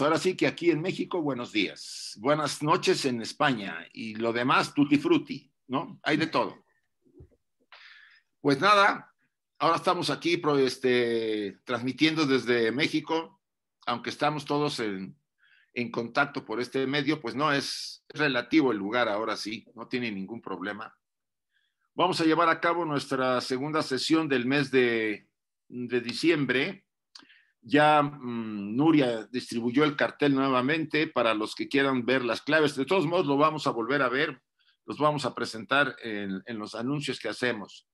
Ahora sí que aquí en México, buenos días. Buenas noches en España y lo demás, tutti frutti, ¿no? Hay de todo. Pues nada, ahora estamos aquí este, transmitiendo desde México, aunque estamos todos en, en contacto por este medio, pues no es relativo el lugar ahora sí, no tiene ningún problema. Vamos a llevar a cabo nuestra segunda sesión del mes de, de diciembre ya mm, Nuria distribuyó el cartel nuevamente para los que quieran ver las claves. De todos modos, lo vamos a volver a ver, los vamos a presentar en, los anuncios que hacemos.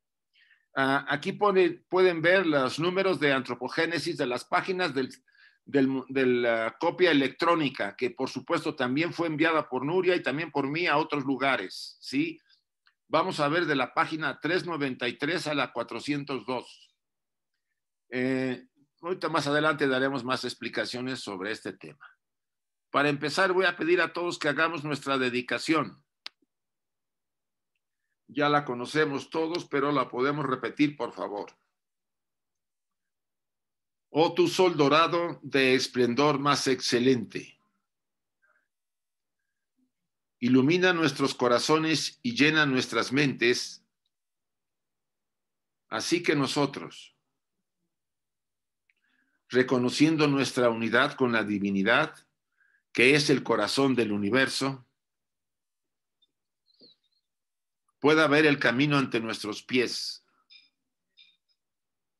Ah, aquí pueden ver los números de antropogénesis de las páginas de la ah, copia electrónica, que por supuesto también fue enviada por Nuria y también por mí a otros lugares. ¿sí? Vamos a ver de la página 393 a la 402. Eh, Ahorita más adelante daremos más explicaciones sobre este tema. Para empezar, voy a pedir a todos que hagamos nuestra dedicación. Ya la conocemos todos, pero la podemos repetir, por favor. Oh tu sol dorado de esplendor más excelente. Ilumina nuestros corazones y llena nuestras mentes, así que nosotros reconociendo nuestra unidad con la divinidad, que es el corazón del universo, pueda ver el camino ante nuestros pies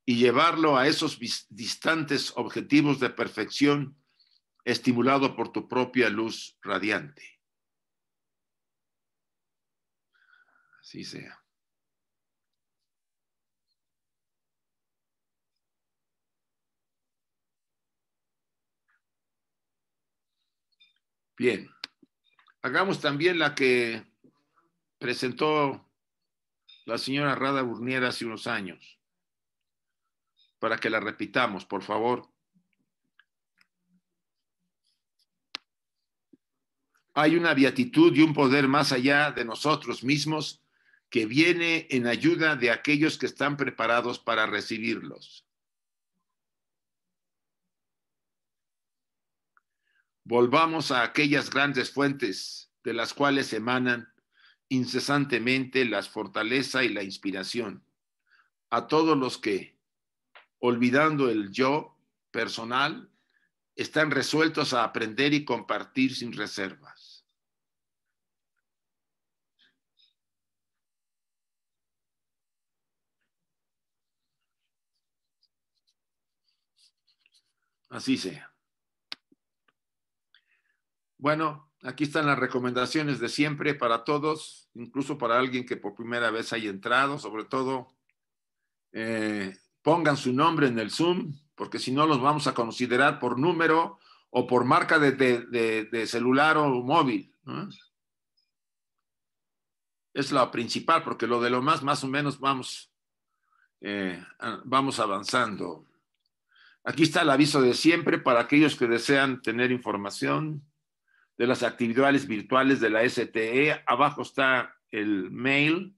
y llevarlo a esos distantes objetivos de perfección estimulado por tu propia luz radiante. Así sea. Bien, hagamos también la que presentó la señora Rada Burnier hace unos años, para que la repitamos, por favor. Hay una beatitud y un poder más allá de nosotros mismos que viene en ayuda de aquellos que están preparados para recibirlos. Volvamos a aquellas grandes fuentes de las cuales emanan incesantemente la fortaleza y la inspiración. A todos los que, olvidando el yo personal, están resueltos a aprender y compartir sin reservas. Así sea. Bueno, aquí están las recomendaciones de siempre para todos, incluso para alguien que por primera vez haya entrado, sobre todo eh, pongan su nombre en el Zoom, porque si no los vamos a considerar por número o por marca de, celular o móvil. Es lo principal, porque lo de lo más, más o menos vamos, eh, vamos avanzando. Aquí está el aviso de siempre para aquellos que desean tener información de las actividades virtuales de la STE. Abajo está el mail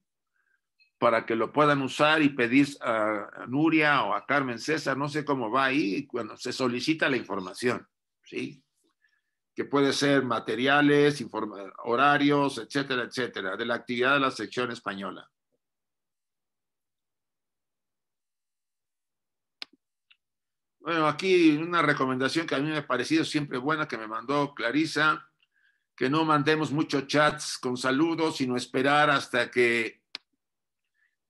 para que lo puedan usar y pedir a Nuria o a Carmen César, no sé cómo va ahí, cuando se solicita la información, ¿sí? Que puede ser materiales, horarios, etcétera, etcétera, de la actividad de la sección española. Bueno, aquí una recomendación que a mí me ha parecido siempre buena que me mandó Clarisa que no mandemos muchos chats con saludos, sino esperar hasta que,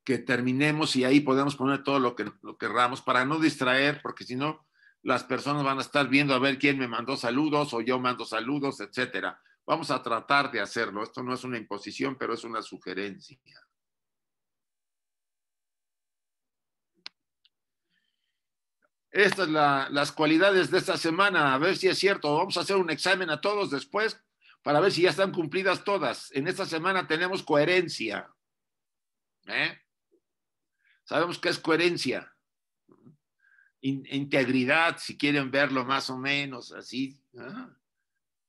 que terminemos y ahí podemos poner todo lo que lo querramos para no distraer, porque si no, las personas van a estar viendo a ver quién me mandó saludos o yo mando saludos, etcétera. Vamos a tratar de hacerlo. Esto no es una imposición, pero es una sugerencia. Estas son las cualidades de esta semana. A ver si es cierto. Vamos a hacer un examen a todos después para ver si ya están cumplidas todas. En esta semana tenemos coherencia. ¿eh? Sabemos qué es coherencia. integridad, si quieren verlo más o menos así. ¿ah?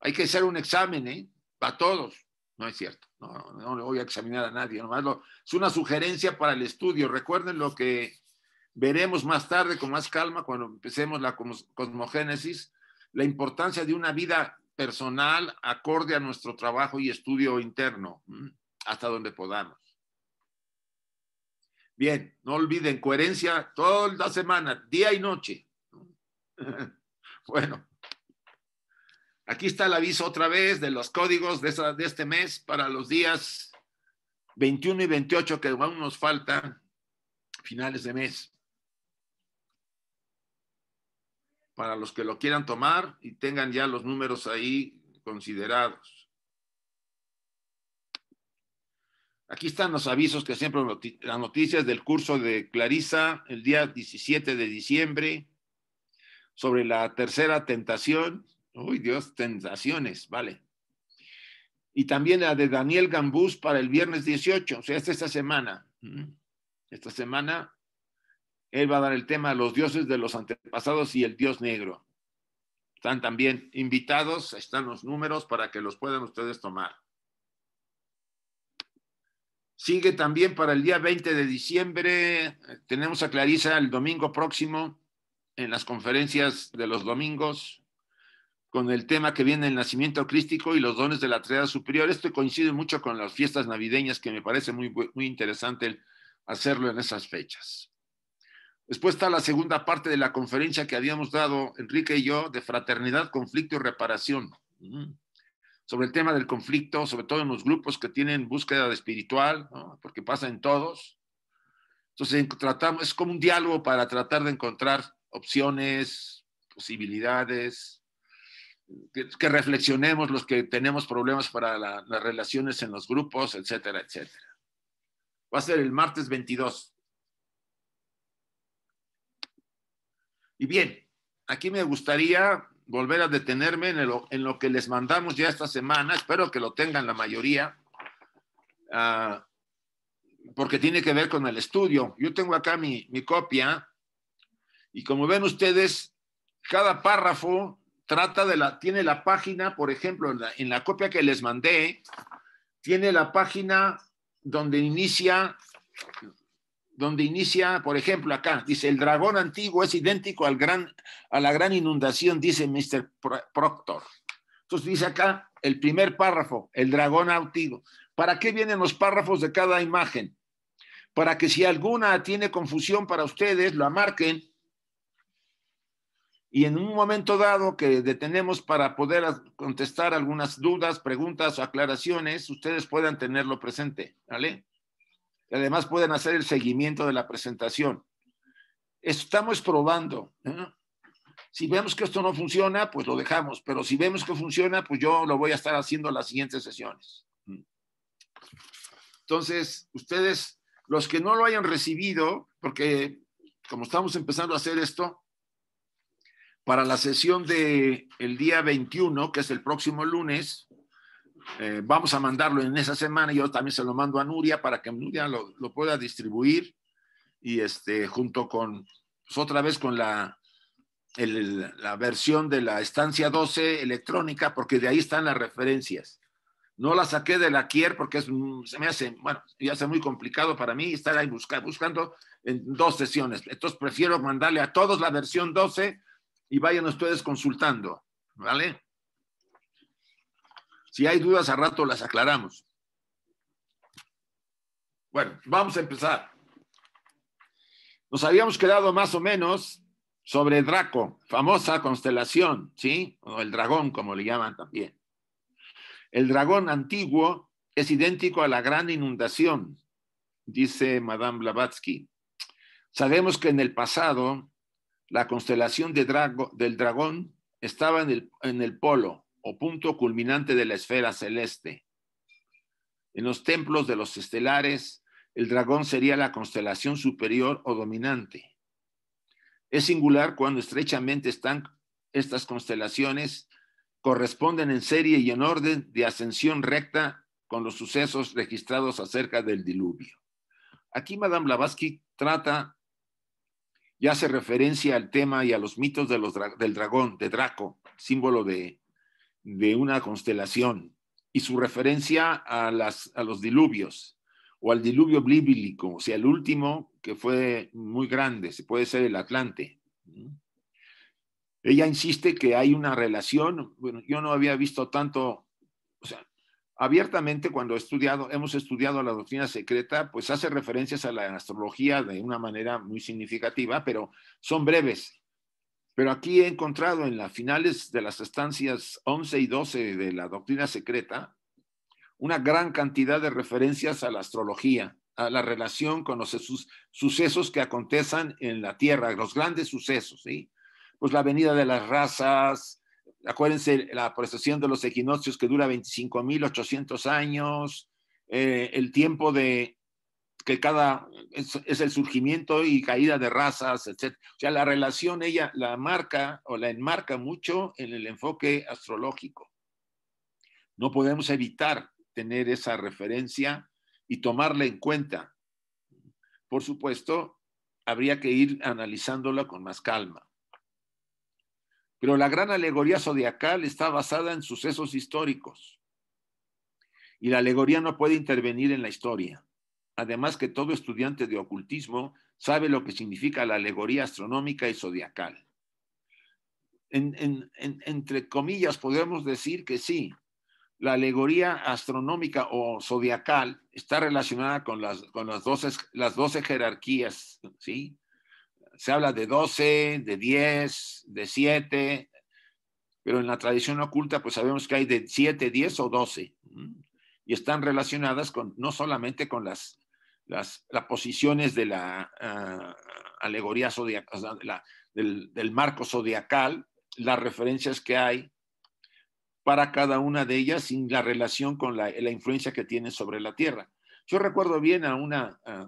Hay que hacer un examen, ¿eh? Para todos. No es cierto. No, le voy a examinar a nadie. Nomás es una sugerencia para el estudio. Recuerden lo que veremos más tarde con más calma cuando empecemos la cosmogénesis, la importancia de una vida personal acorde a nuestro trabajo y estudio interno, mm, hasta donde podamos. Bien, no olviden coherencia toda la semana, día y noche. Bueno, aquí está el aviso otra vez de los códigos de, este mes para los días 21 y 28 que aún nos faltan, finales de mes. para los que lo quieran tomar y tengan ya los números ahí considerados. Aquí están los avisos que siempre las noticias del curso de Clarisa el día 17 de diciembre sobre la tercera tentación. Uy, Dios, tentaciones, vale. Y también la de Daniel Gambús para el viernes 18, o sea, esta, esta semana. Esta semana él va a dar el tema los dioses de los antepasados y el dios negro. Están también invitados, están los números para que los puedan ustedes tomar. Sigue también para el día 20 de diciembre, tenemos a Clarisa el domingo próximo en las conferencias de los domingos con el tema que viene el nacimiento crístico y los dones de la Trinidad superior. Esto coincide mucho con las fiestas navideñas que me parece muy, muy interesante hacerlo en esas fechas. Después está la segunda parte de la conferencia que habíamos dado Enrique y yo de fraternidad, conflicto y reparación, sobre el tema del conflicto, sobre todo en los grupos que tienen búsqueda de espiritual, porque pasa en todos. Entonces tratamos, es como un diálogo para tratar de encontrar opciones, posibilidades, que, reflexionemos los que tenemos problemas para las relaciones en los grupos, etcétera, etcétera. Va a ser el martes 22. Y bien, aquí me gustaría volver a detenerme en, en, lo que les mandamos ya esta semana. Espero que lo tengan la mayoría, ah, porque tiene que ver con el estudio. Yo tengo acá mi, copia y como ven ustedes, cada párrafo trata de la, tiene la página, por ejemplo, en en la copia que les mandé, tiene la página donde inicia donde inicia, por ejemplo, acá, dice, el dragón antiguo es idéntico al gran, a la gran inundación, dice Mr. Proctor. Entonces dice acá el primer párrafo, el dragón antiguo. ¿Para qué vienen los párrafos de cada imagen? Para que si alguna tiene confusión para ustedes, la marquen y en un momento dado que detenemos para poder contestar algunas dudas, preguntas o aclaraciones, ustedes puedan tenerlo presente, ¿vale? y además pueden hacer el seguimiento de la presentación. Estamos probando. ¿eh? Si vemos que esto no funciona, pues lo dejamos, pero si vemos que funciona, pues yo lo voy a estar haciendo las siguientes sesiones. Entonces, ustedes, los que no lo hayan recibido, porque como estamos empezando a hacer esto, para la sesión del día 21, que es el próximo lunes, eh, vamos a mandarlo en esa semana. Yo también se lo mando a Nuria para que Nuria lo, pueda distribuir y este, junto con, pues, otra vez con la, la versión de la estancia 12 electrónica, porque de ahí están las referencias. No la saqué de la Kier porque mm, se me hace, bueno, ya hace muy complicado para mí estar ahí buscando en dos sesiones. Entonces prefiero mandarle a todos la versión 12 y vayan ustedes consultando, ¿vale? Si hay dudas, a rato las aclaramos. Bueno, vamos a empezar. Nos habíamos quedado más o menos sobre Draco, famosa constelación, ¿sí? O el dragón, como le llaman también. El dragón antiguo es idéntico a la gran inundación, dice Madame Blavatsky. Sabemos que en el pasado la constelación de del dragón estaba en el, en el polo, punto culminante de la esfera celeste. En los templos de los estelares, el dragón sería la constelación superior o dominante. Es singular cuando estrechamente están estas constelaciones, corresponden en serie y en orden de ascensión recta con los sucesos registrados acerca del diluvio. Aquí Madame Blavatsky trata y hace referencia al tema y a los mitos del dragón, de Draco, símbolo de de una constelación y su referencia a, las, los diluvios o al diluvio bíblico, o sea, el último que fue muy grande, se puede ser el Atlante. Ella insiste que hay una relación, bueno, yo no había visto tanto, o sea, abiertamente cuando he estudiado, hemos estudiado la doctrina secreta, pues hace referencias a la astrología de una manera muy significativa, pero son breves. Pero aquí he encontrado en las finales de las estancias 11 y 12 de la doctrina secreta una gran cantidad de referencias a la astrología, a la relación con los sucesos que acontecen en la Tierra, los grandes sucesos, ¿sí? Pues la venida de las razas, acuérdense la procesión de los equinoccios que dura 25.800 años, eh, el tiempo de que cada es, el surgimiento y caída de razas, etc. O sea, la relación ella la marca o la enmarca mucho en el enfoque astrológico. No podemos evitar tener esa referencia y tomarla en cuenta. Por supuesto, habría que ir analizándola con más calma. Pero la gran alegoría zodiacal está basada en sucesos históricos y la alegoría no puede intervenir en la historia además que todo estudiante de ocultismo sabe lo que significa la alegoría astronómica y zodiacal. entre comillas, podemos decir que sí, la alegoría astronómica o zodiacal está relacionada con las, con las, 12, las jerarquías, ¿sí? Se habla de 12, de 10, de 7, pero en la tradición oculta pues sabemos que hay de 7, 10 o 12 y están relacionadas con, no solamente con las las, posiciones de la ah, alegoría zodiacal, del, marco zodiacal, las referencias que hay para cada una de ellas y la relación con la, la influencia que tiene sobre la Tierra. Yo recuerdo bien a una, ah,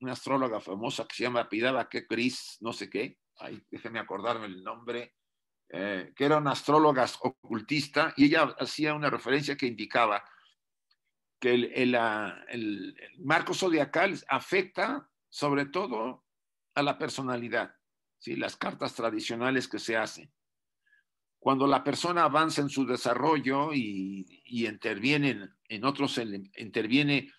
una astróloga famosa que se llama Pidaba que Cris, no sé qué, ay, déjeme acordarme el nombre, eh, que era una astróloga ocultista y ella hacía una referencia que indicaba que ah, el, marco zodiacal afecta sobre todo a la personalidad, si las cartas tradicionales que se hacen. Cuando la persona avanza en su desarrollo y, y intervienen en otros, interviene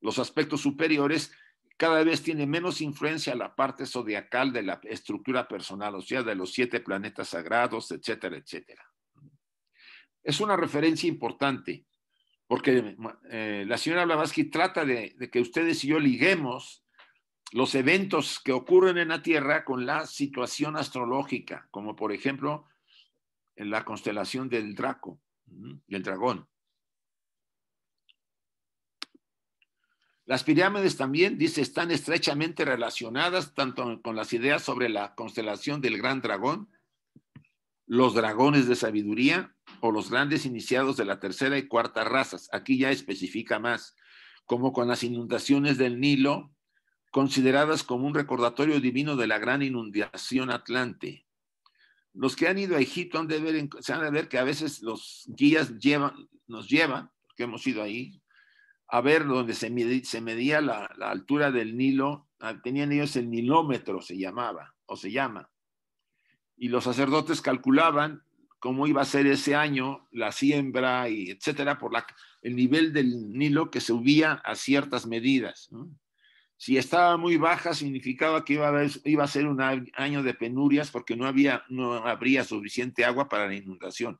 los aspectos superiores, cada vez tiene menos influencia la parte zodiacal de la estructura personal, o sea, de los siete planetas sagrados, etcétera, etcétera. Es una referencia importante porque eh, la señora Blavatsky trata de, de, que ustedes y yo liguemos los eventos que ocurren en la Tierra con la situación astrológica, como por ejemplo en la constelación del Draco, el dragón. Las pirámides también, dice, están estrechamente relacionadas tanto con las ideas sobre la constelación del gran dragón, los dragones de sabiduría, o los grandes iniciados de la tercera y cuarta razas. Aquí ya especifica más, como con las inundaciones del Nilo, consideradas como un recordatorio divino de la gran inundación atlante. Los que han ido a Egipto han de ver, se han de ver que a veces los guías llevan, nos llevan, que hemos ido ahí, a ver donde se medía, la, altura del Nilo, ah, tenían ellos el milómetro. se llamaba, o se llama. Y los sacerdotes calculaban cómo iba a ser ese año la siembra y etcétera por el nivel del Nilo que subía a ciertas medidas. Si estaba muy baja significaba que iba a, ser un año de penurias porque no había no habría suficiente agua para la inundación.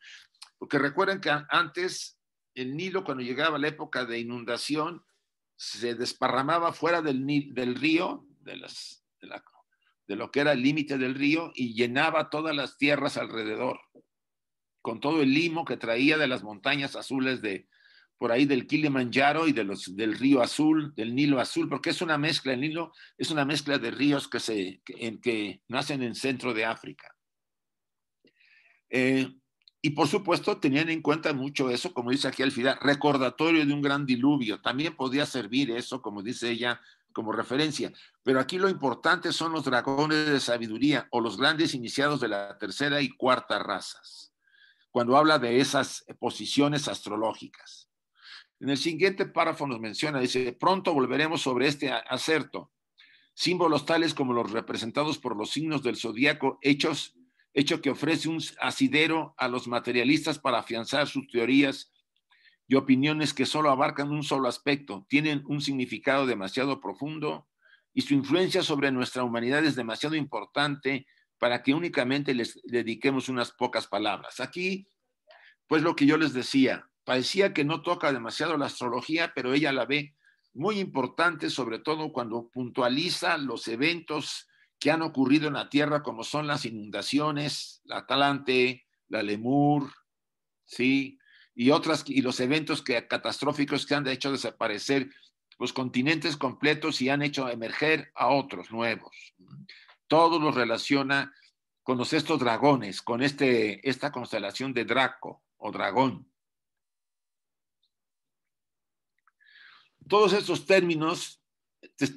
Porque recuerden que antes el Nilo cuando llegaba la época de inundación se desparramaba fuera del, río, de lo que era el límite del río, y llenaba todas las tierras alrededor con todo el limo que traía de las montañas azules de por ahí del Kilimanjaro y del río azul, del Nilo azul, porque es una mezcla, el Nilo es una mezcla de ríos que, se, en, que nacen en centro de África. Eh, y por supuesto tenían en cuenta mucho eso, como dice aquí Alfida, recordatorio de un gran diluvio. También podía servir eso, como dice ella, como referencia. Pero aquí lo importante son los dragones de sabiduría o los grandes iniciados de la tercera y cuarta razas cuando habla de esas eh, posiciones astrológicas. En el siguiente párrafo nos menciona, dice, pronto volveremos sobre este acerto. Símbolos tales como los representados por los signos del zodiaco, hechos, hecho que ofrece un asidero a los materialistas para afianzar sus teorías y opiniones que solo abarcan un solo aspecto, tienen un significado demasiado profundo y su influencia sobre nuestra humanidad es demasiado importante para que únicamente les dediquemos unas pocas palabras. Aquí, pues lo que yo les decía, parecía que no toca demasiado la astrología, pero ella la ve muy importante, sobre todo cuando puntualiza los eventos que han ocurrido en la Tierra, como son las inundaciones, la Atlante, la Lemur, ¿sí? Y otras, y los eventos que, catastróficos que han hecho desaparecer los pues, continentes completos y han hecho emerger a otros nuevos todo lo relaciona con los estos dragones, con este, esta constelación de Draco o dragón. Todos estos términos,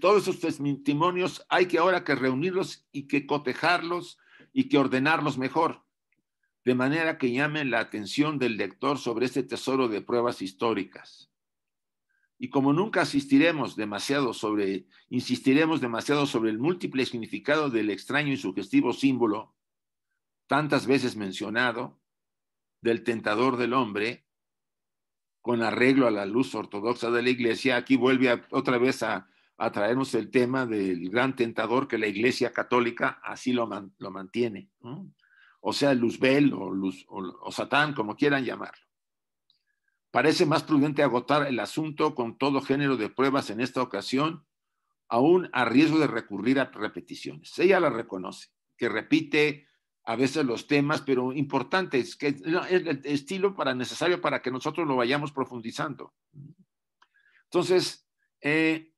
todos esos testimonios hay que ahora que reunirlos y que cotejarlos y que ordenarlos mejor, de manera que llamen la atención del lector sobre este tesoro de pruebas históricas y como nunca asistiremos demasiado sobre, insistiremos demasiado sobre el múltiple significado del extraño y sugestivo símbolo, tantas veces mencionado, del tentador del hombre, con arreglo a la luz ortodoxa de la iglesia, aquí vuelve otra vez a, traernos el tema del gran tentador que la iglesia católica así lo, mantiene, o sea, Luzbel o, luz, o, o Satán, como quieran llamarlo. Parece más prudente agotar el asunto con todo género de pruebas en esta ocasión, aún a riesgo de recurrir a repeticiones. Ella la reconoce, que repite a veces los temas, pero importantes, que es el estilo para necesario para que nosotros lo vayamos profundizando. Entonces, eh,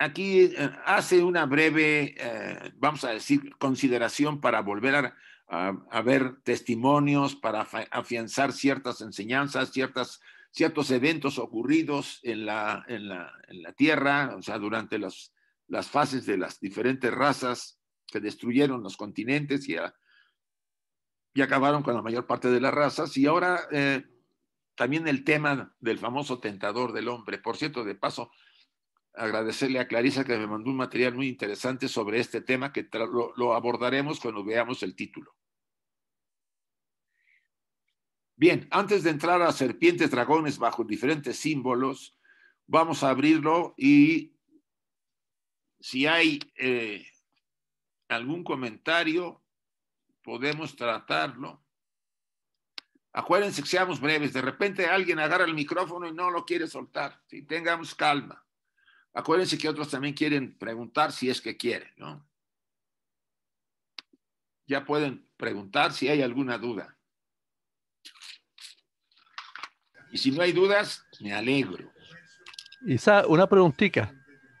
aquí eh, hace una breve, eh, vamos a decir, consideración para volver a ver testimonios, para afianzar ciertas enseñanzas, ciertas ciertos eventos ocurridos en la, en la, en la Tierra, o sea, durante las, fases de las diferentes razas que destruyeron los continentes y, y acabaron con la mayor parte de las razas. Y ahora eh, también el tema del famoso tentador del hombre. Por cierto, de paso, agradecerle a Clarisa que me mandó un material muy interesante sobre este tema que lo abordaremos cuando veamos el título. Bien, antes de entrar a serpientes, dragones bajo diferentes símbolos, vamos a abrirlo y si hay eh, algún comentario, podemos tratarlo. Acuérdense que seamos breves. De repente alguien agarra el micrófono y no lo quiere soltar. Si Tengamos calma. Acuérdense que otros también quieren preguntar si es que quieren, ¿no? Ya pueden preguntar si hay alguna duda. Y si no hay dudas, me alegro. Isa, una preguntita.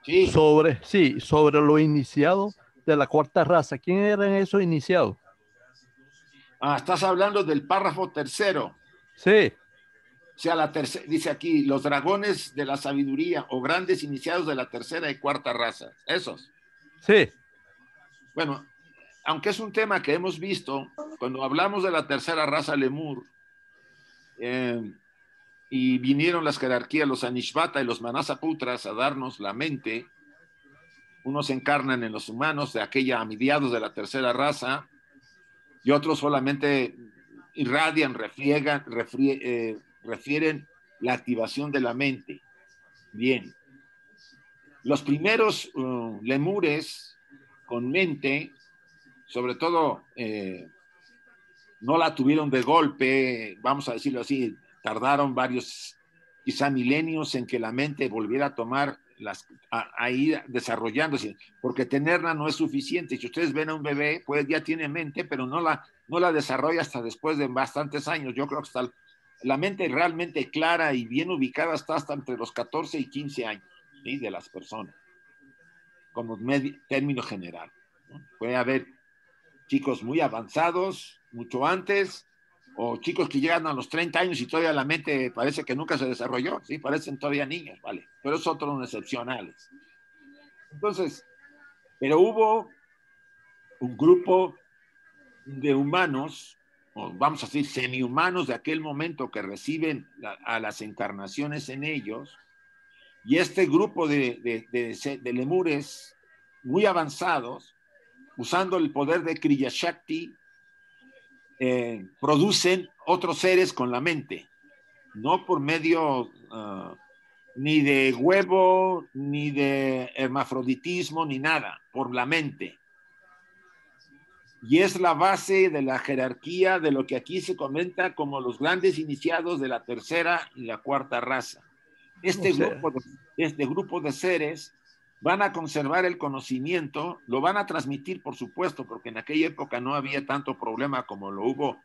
Sí. Sobre, sí, sobre lo iniciado de la cuarta raza. ¿Quién eran esos iniciados? Ah, estás hablando del párrafo tercero. Sí. O sea, la tercera, dice aquí, los dragones de la sabiduría o grandes iniciados de la tercera y cuarta raza. Esos. Sí. Bueno, aunque es un tema que hemos visto, cuando hablamos de la tercera raza Lemur, eh, y vinieron las jerarquías, los Anishvata y los Manasaputras a darnos la mente. Unos encarnan en los humanos de aquella a mediados de la tercera raza y otros solamente irradian, refriegan, eh, refieren la activación de la mente. Bien. Los primeros uh, lemures con mente, sobre todo, eh, no la tuvieron de golpe, vamos a decirlo así, tardaron varios, quizá milenios, en que la mente volviera a tomar las, a, ir desarrollándose, porque tenerla no es suficiente. Si ustedes ven a un bebé, pues ya tiene mente, pero no la, no la desarrolla hasta después de bastantes años. Yo creo que está la mente realmente clara y bien ubicada está hasta entre los 14 y 15 años ¿sí? de las personas, como término general. Puede haber chicos muy avanzados, mucho antes, o chicos que llegan a los 30 años y todavía la mente parece que nunca se desarrolló, sí, parecen todavía niños, vale, pero es otros excepcionales. Entonces, pero hubo un grupo de humanos, vamos a decir semi-humanos de aquel momento que reciben a las encarnaciones en ellos, y este grupo de, de, de lemures muy avanzados, usando el poder de Kriyashakti, eh, producen otros seres con la mente, no por medio ah, ni de huevo, ni de hermafroditismo, ni nada, por la mente. Y es la base de la jerarquía de lo que aquí se comenta como los grandes iniciados de la tercera y la cuarta raza. Este, grupo, este grupo de seres van a conservar el conocimiento, lo van a transmitir, por supuesto, porque en aquella época no había tanto problema como lo hubo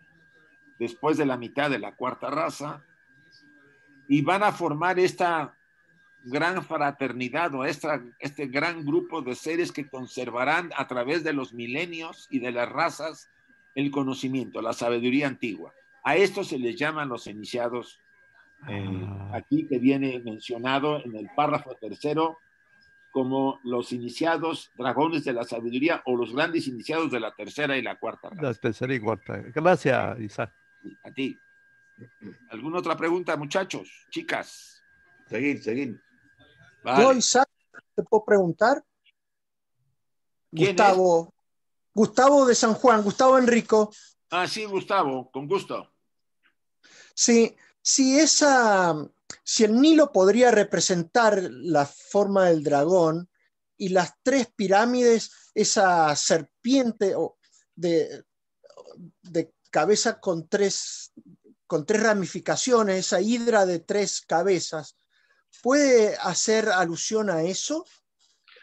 después de la mitad de la cuarta raza, y van a formar esta gran fraternidad o esta, este gran grupo de seres que conservarán a través de los milenios y de las razas el conocimiento, la sabiduría antigua. A esto se les llaman los iniciados, eh, ah. aquí que viene mencionado en el párrafo tercero como los iniciados dragones de la sabiduría o los grandes iniciados de la tercera y la cuarta. La tercera y cuarta. Gracias, Isaac. A ti. ¿Alguna otra pregunta, muchachos, chicas? Seguir, seguir. Yo, Isaac, te puedo preguntar. Gustavo. Gustavo de San Juan, Gustavo Enrico. Ah, sí, Gustavo, con gusto. Sí, sí, esa, si el Nilo podría representar la forma del dragón y las tres pirámides, esa serpiente de, de cabeza con tres, con tres ramificaciones, esa hidra de tres cabezas, ¿puede hacer alusión a eso?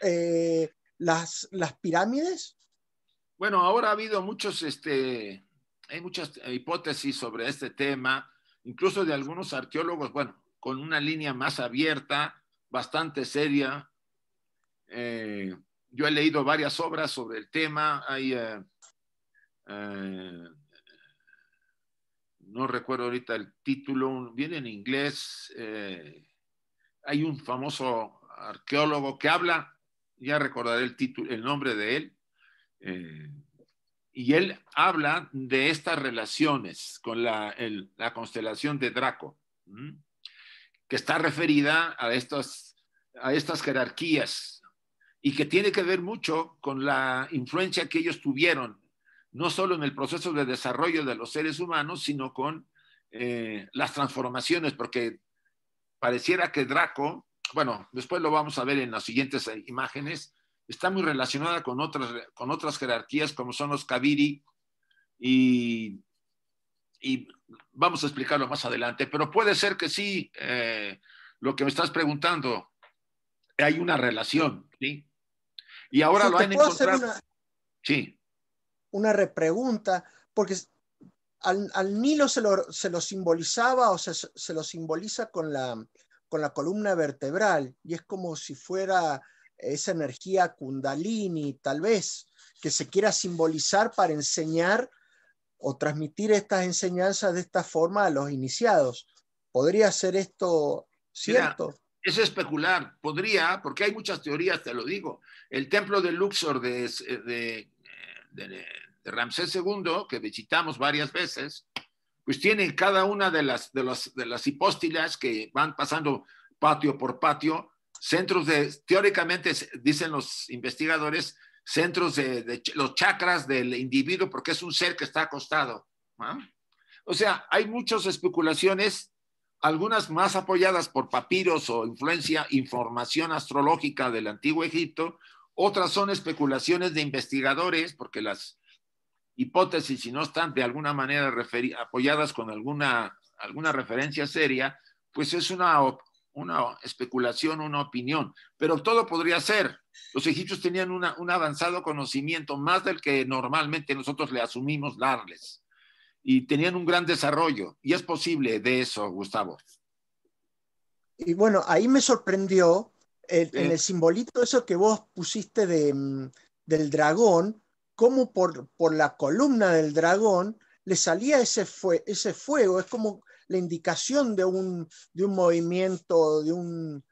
Eh, las, las pirámides? Bueno, ahora ha habido muchos, este, hay muchas eh, hipótesis sobre este tema, incluso de algunos arqueólogos, bueno, con una línea más abierta, bastante seria. Eh, yo he leído varias obras sobre el tema. Hay, eh, eh, no recuerdo ahorita el título, viene en inglés. hay un famoso arqueólogo que habla, ya recordaré el, título, el nombre de él. y él habla de estas relaciones con la, constelación de Draco que está referida a, a estas jerarquías y que tiene que ver mucho con la influencia que ellos tuvieron, no solo en el proceso de desarrollo de los seres humanos, sino con eh, las transformaciones, porque pareciera que Draco, bueno, después lo vamos a ver en las siguientes eh, imágenes, está muy relacionada con otras, con otras jerarquías como son los Kaviri y y vamos a explicarlo más adelante, pero puede ser que sí, eh, lo que me estás preguntando, hay una relación, ¿sí? Y ahora lo Una, sí. Una repregunta, porque al, Nilo se lo, simbolizaba o se, se lo simboliza con la, con la columna vertebral y es como si fuera esa energía kundalini, tal vez, que se quiera simbolizar para enseñar o transmitir estas enseñanzas de esta forma a los iniciados. ¿Podría ser esto cierto? es especular, podría, porque hay muchas teorías, te lo digo. El templo de Luxor de, de, Ramsés II, que visitamos varias veces, pues tiene cada una de las, de las, de las hipóstilas que van pasando patio por patio, centros de, teóricamente, dicen los investigadores, centros de, los chakras del individuo porque es un ser que está acostado. O sea, hay muchas especulaciones, algunas más apoyadas por papiros o influencia, información astrológica del antiguo Egipto, otras son especulaciones de investigadores, porque las hipótesis, si no están de alguna manera apoyadas con alguna, alguna referencia seria, pues es una una especulación, una opinión, pero todo podría ser. Los egipcios tenían un avanzado conocimiento, más del que normalmente nosotros le asumimos darles, y tenían un gran desarrollo, y es posible de eso, Gustavo. Y bueno, ahí me sorprendió en el simbolito eso que vos pusiste de, mm, del dragón, cómo por, por la columna del dragón le salía ese, fue, ese fuego, es como la indicación de un, de un movimiento, de un,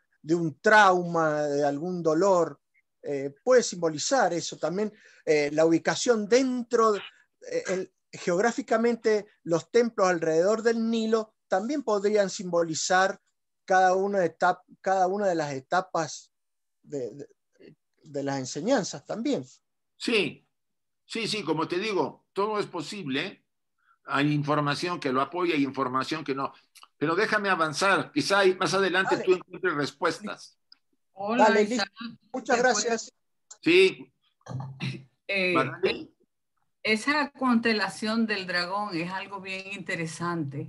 trauma, de algún dolor. Eh, puede simbolizar eso también, eh, la ubicación dentro, eh, geográficamente los templos alrededor del Nilo también podrían simbolizar cada una de, cada una de las etapas de, de las enseñanzas también. Sí, sí, sí, como te digo, todo es posible hay información que lo apoya y información que no. Pero déjame avanzar, quizá más adelante tú encuentres respuestas. Hola, Muchas gracias. Sí. Eh, eh, esa constelación del dragón es algo bien interesante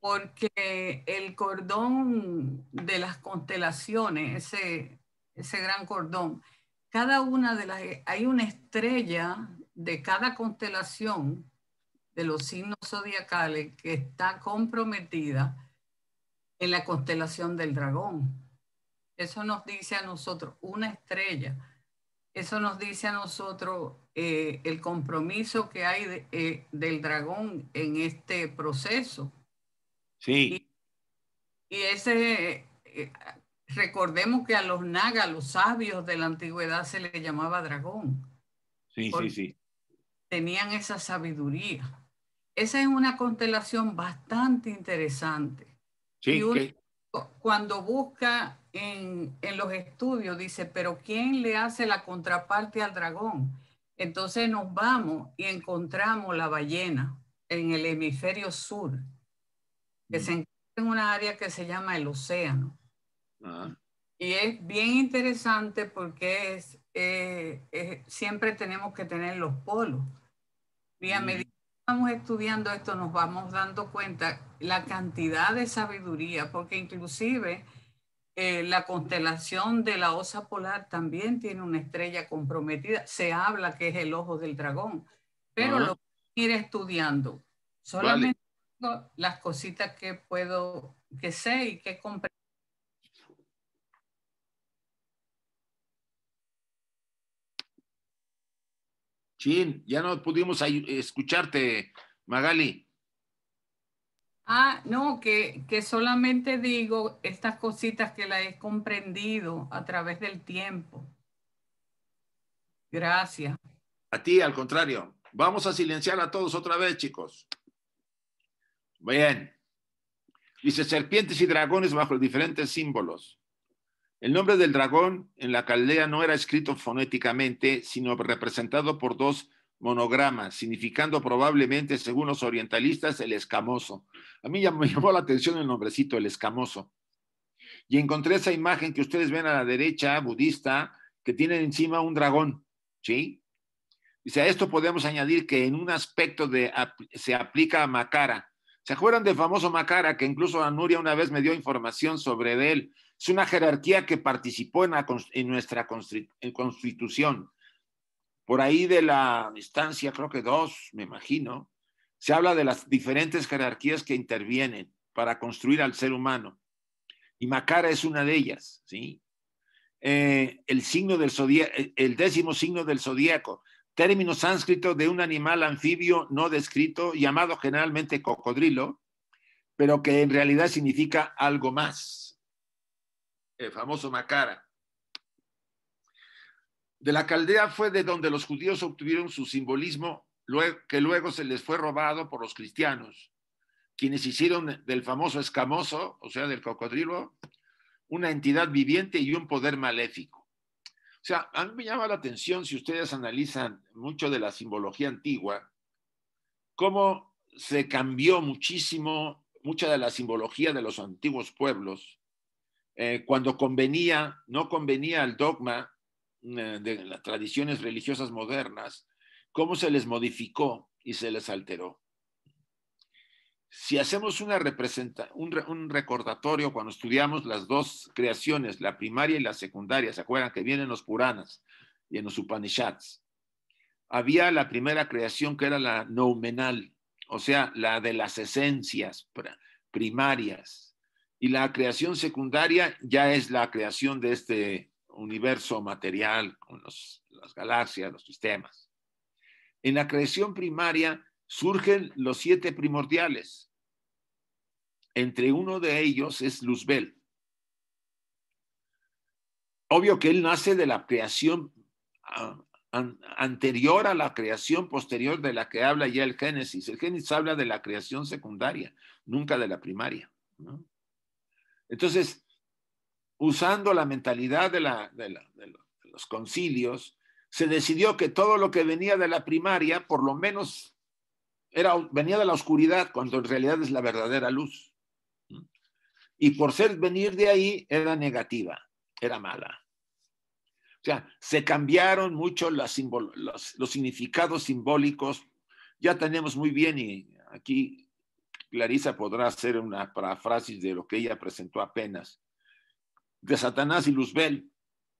porque el cordón de las constelaciones, ese, ese gran cordón, cada una de las, hay una estrella de cada constelación de los signos zodiacales que está comprometida en la constelación del dragón. Eso nos dice a nosotros una estrella. Eso nos dice a nosotros eh, el compromiso que hay eh, del dragón en este proceso. Sí. Y, ese, eh, recordemos que a los nagas, los sabios de la antigüedad, se les llamaba dragón. Sí, sí, sí. Tenían esa sabiduría. Esa es una constelación bastante interesante. cuando busca en, los estudios, dice, pero ¿quién le hace la contraparte al dragón? Entonces nos vamos y encontramos la ballena en el hemisferio sur, que mm. se encuentra en una área que se llama el océano. Ah. Y es bien interesante porque eh, es, siempre tenemos que tener los polos. Vía vamos estudiando esto nos vamos dando cuenta la cantidad de sabiduría, porque inclusive eh, la constelación de la Osa Polar también tiene una estrella comprometida. Se habla que es el ojo del dragón, pero lo a ir estudiando. Solamente las cositas que puedo, que sé y que comprendo Chin, ya no pudimos escucharte, Magali. Ah, no, que, solamente digo estas cositas que la he comprendido a través del tiempo. Gracias. A ti, al contrario. Vamos a silenciar a todos otra vez, chicos. Bien. Dice serpientes y dragones bajo diferentes símbolos. El nombre del dragón en la caldea no era escrito fonéticamente, sino representado por dos monogramas, significando probablemente, según los orientalistas, el escamoso. A mí ya me llamó la atención el nombrecito, el escamoso. Y encontré esa imagen que ustedes ven a la derecha, budista, que tiene encima un dragón, ¿sí? Dice, a esto podemos añadir que en un aspecto se aplica a Macara. ¿Se acuerdan del famoso Macara que incluso Anuria una vez me dio información sobre él? Es una jerarquía que participó en, nuestra constitución. Por ahí de la instancia, creo que dos, me imagino, se habla de las diferentes jerarquías que intervienen para construir al ser humano. Y Macara es una de ellas, ¿sí? Eh, el, signo del eh, el décimo signo del zodiaco, término sánscrito de un animal anfibio no descrito llamado generalmente cocodrilo, pero que en realidad significa algo más el famoso Macara. De la Caldea fue de donde los judíos obtuvieron su simbolismo que luego se les fue robado por los cristianos, quienes hicieron del famoso escamoso, o sea, del cocodrilo, una entidad viviente y un poder maléfico. O sea, a mí me llama la atención, si ustedes analizan mucho de la simbología antigua, cómo se cambió muchísimo mucha de la simbología de los antiguos pueblos eh, cuando convenía, no convenía al dogma eh, de las tradiciones religiosas modernas, cómo se les modificó y se les alteró. Si hacemos una un, un, recordatorio cuando estudiamos las dos creaciones, la primaria y la secundaria, ¿se acuerdan que vienen los Puranas y en los Upanishads? Había la primera creación que era la noumenal, o sea, la de las esencias primarias, y la creación secundaria ya es la creación de este universo material con las galaxias, los sistemas. En la creación primaria surgen los siete primordiales. Entre uno de ellos es Luzbel. Obvio que él nace de la creación ah, anterior a la creación posterior de la que habla ya el Génesis. El Génesis habla de la creación secundaria, nunca de la primaria. ¿no? Entonces, usando la mentalidad de, los concilios, se decidió que todo lo que venía de la primaria, por lo menos, era, venía de la oscuridad, cuando en realidad es la verdadera luz. ¿Mm? Y por ser venir de ahí, era negativa, era mala. O sea, se cambiaron mucho los, los significados simbólicos. Ya tenemos muy bien, y aquí Clarisa podrá hacer una paráfrasis de lo que ella presentó apenas, de Satanás y Luzbel,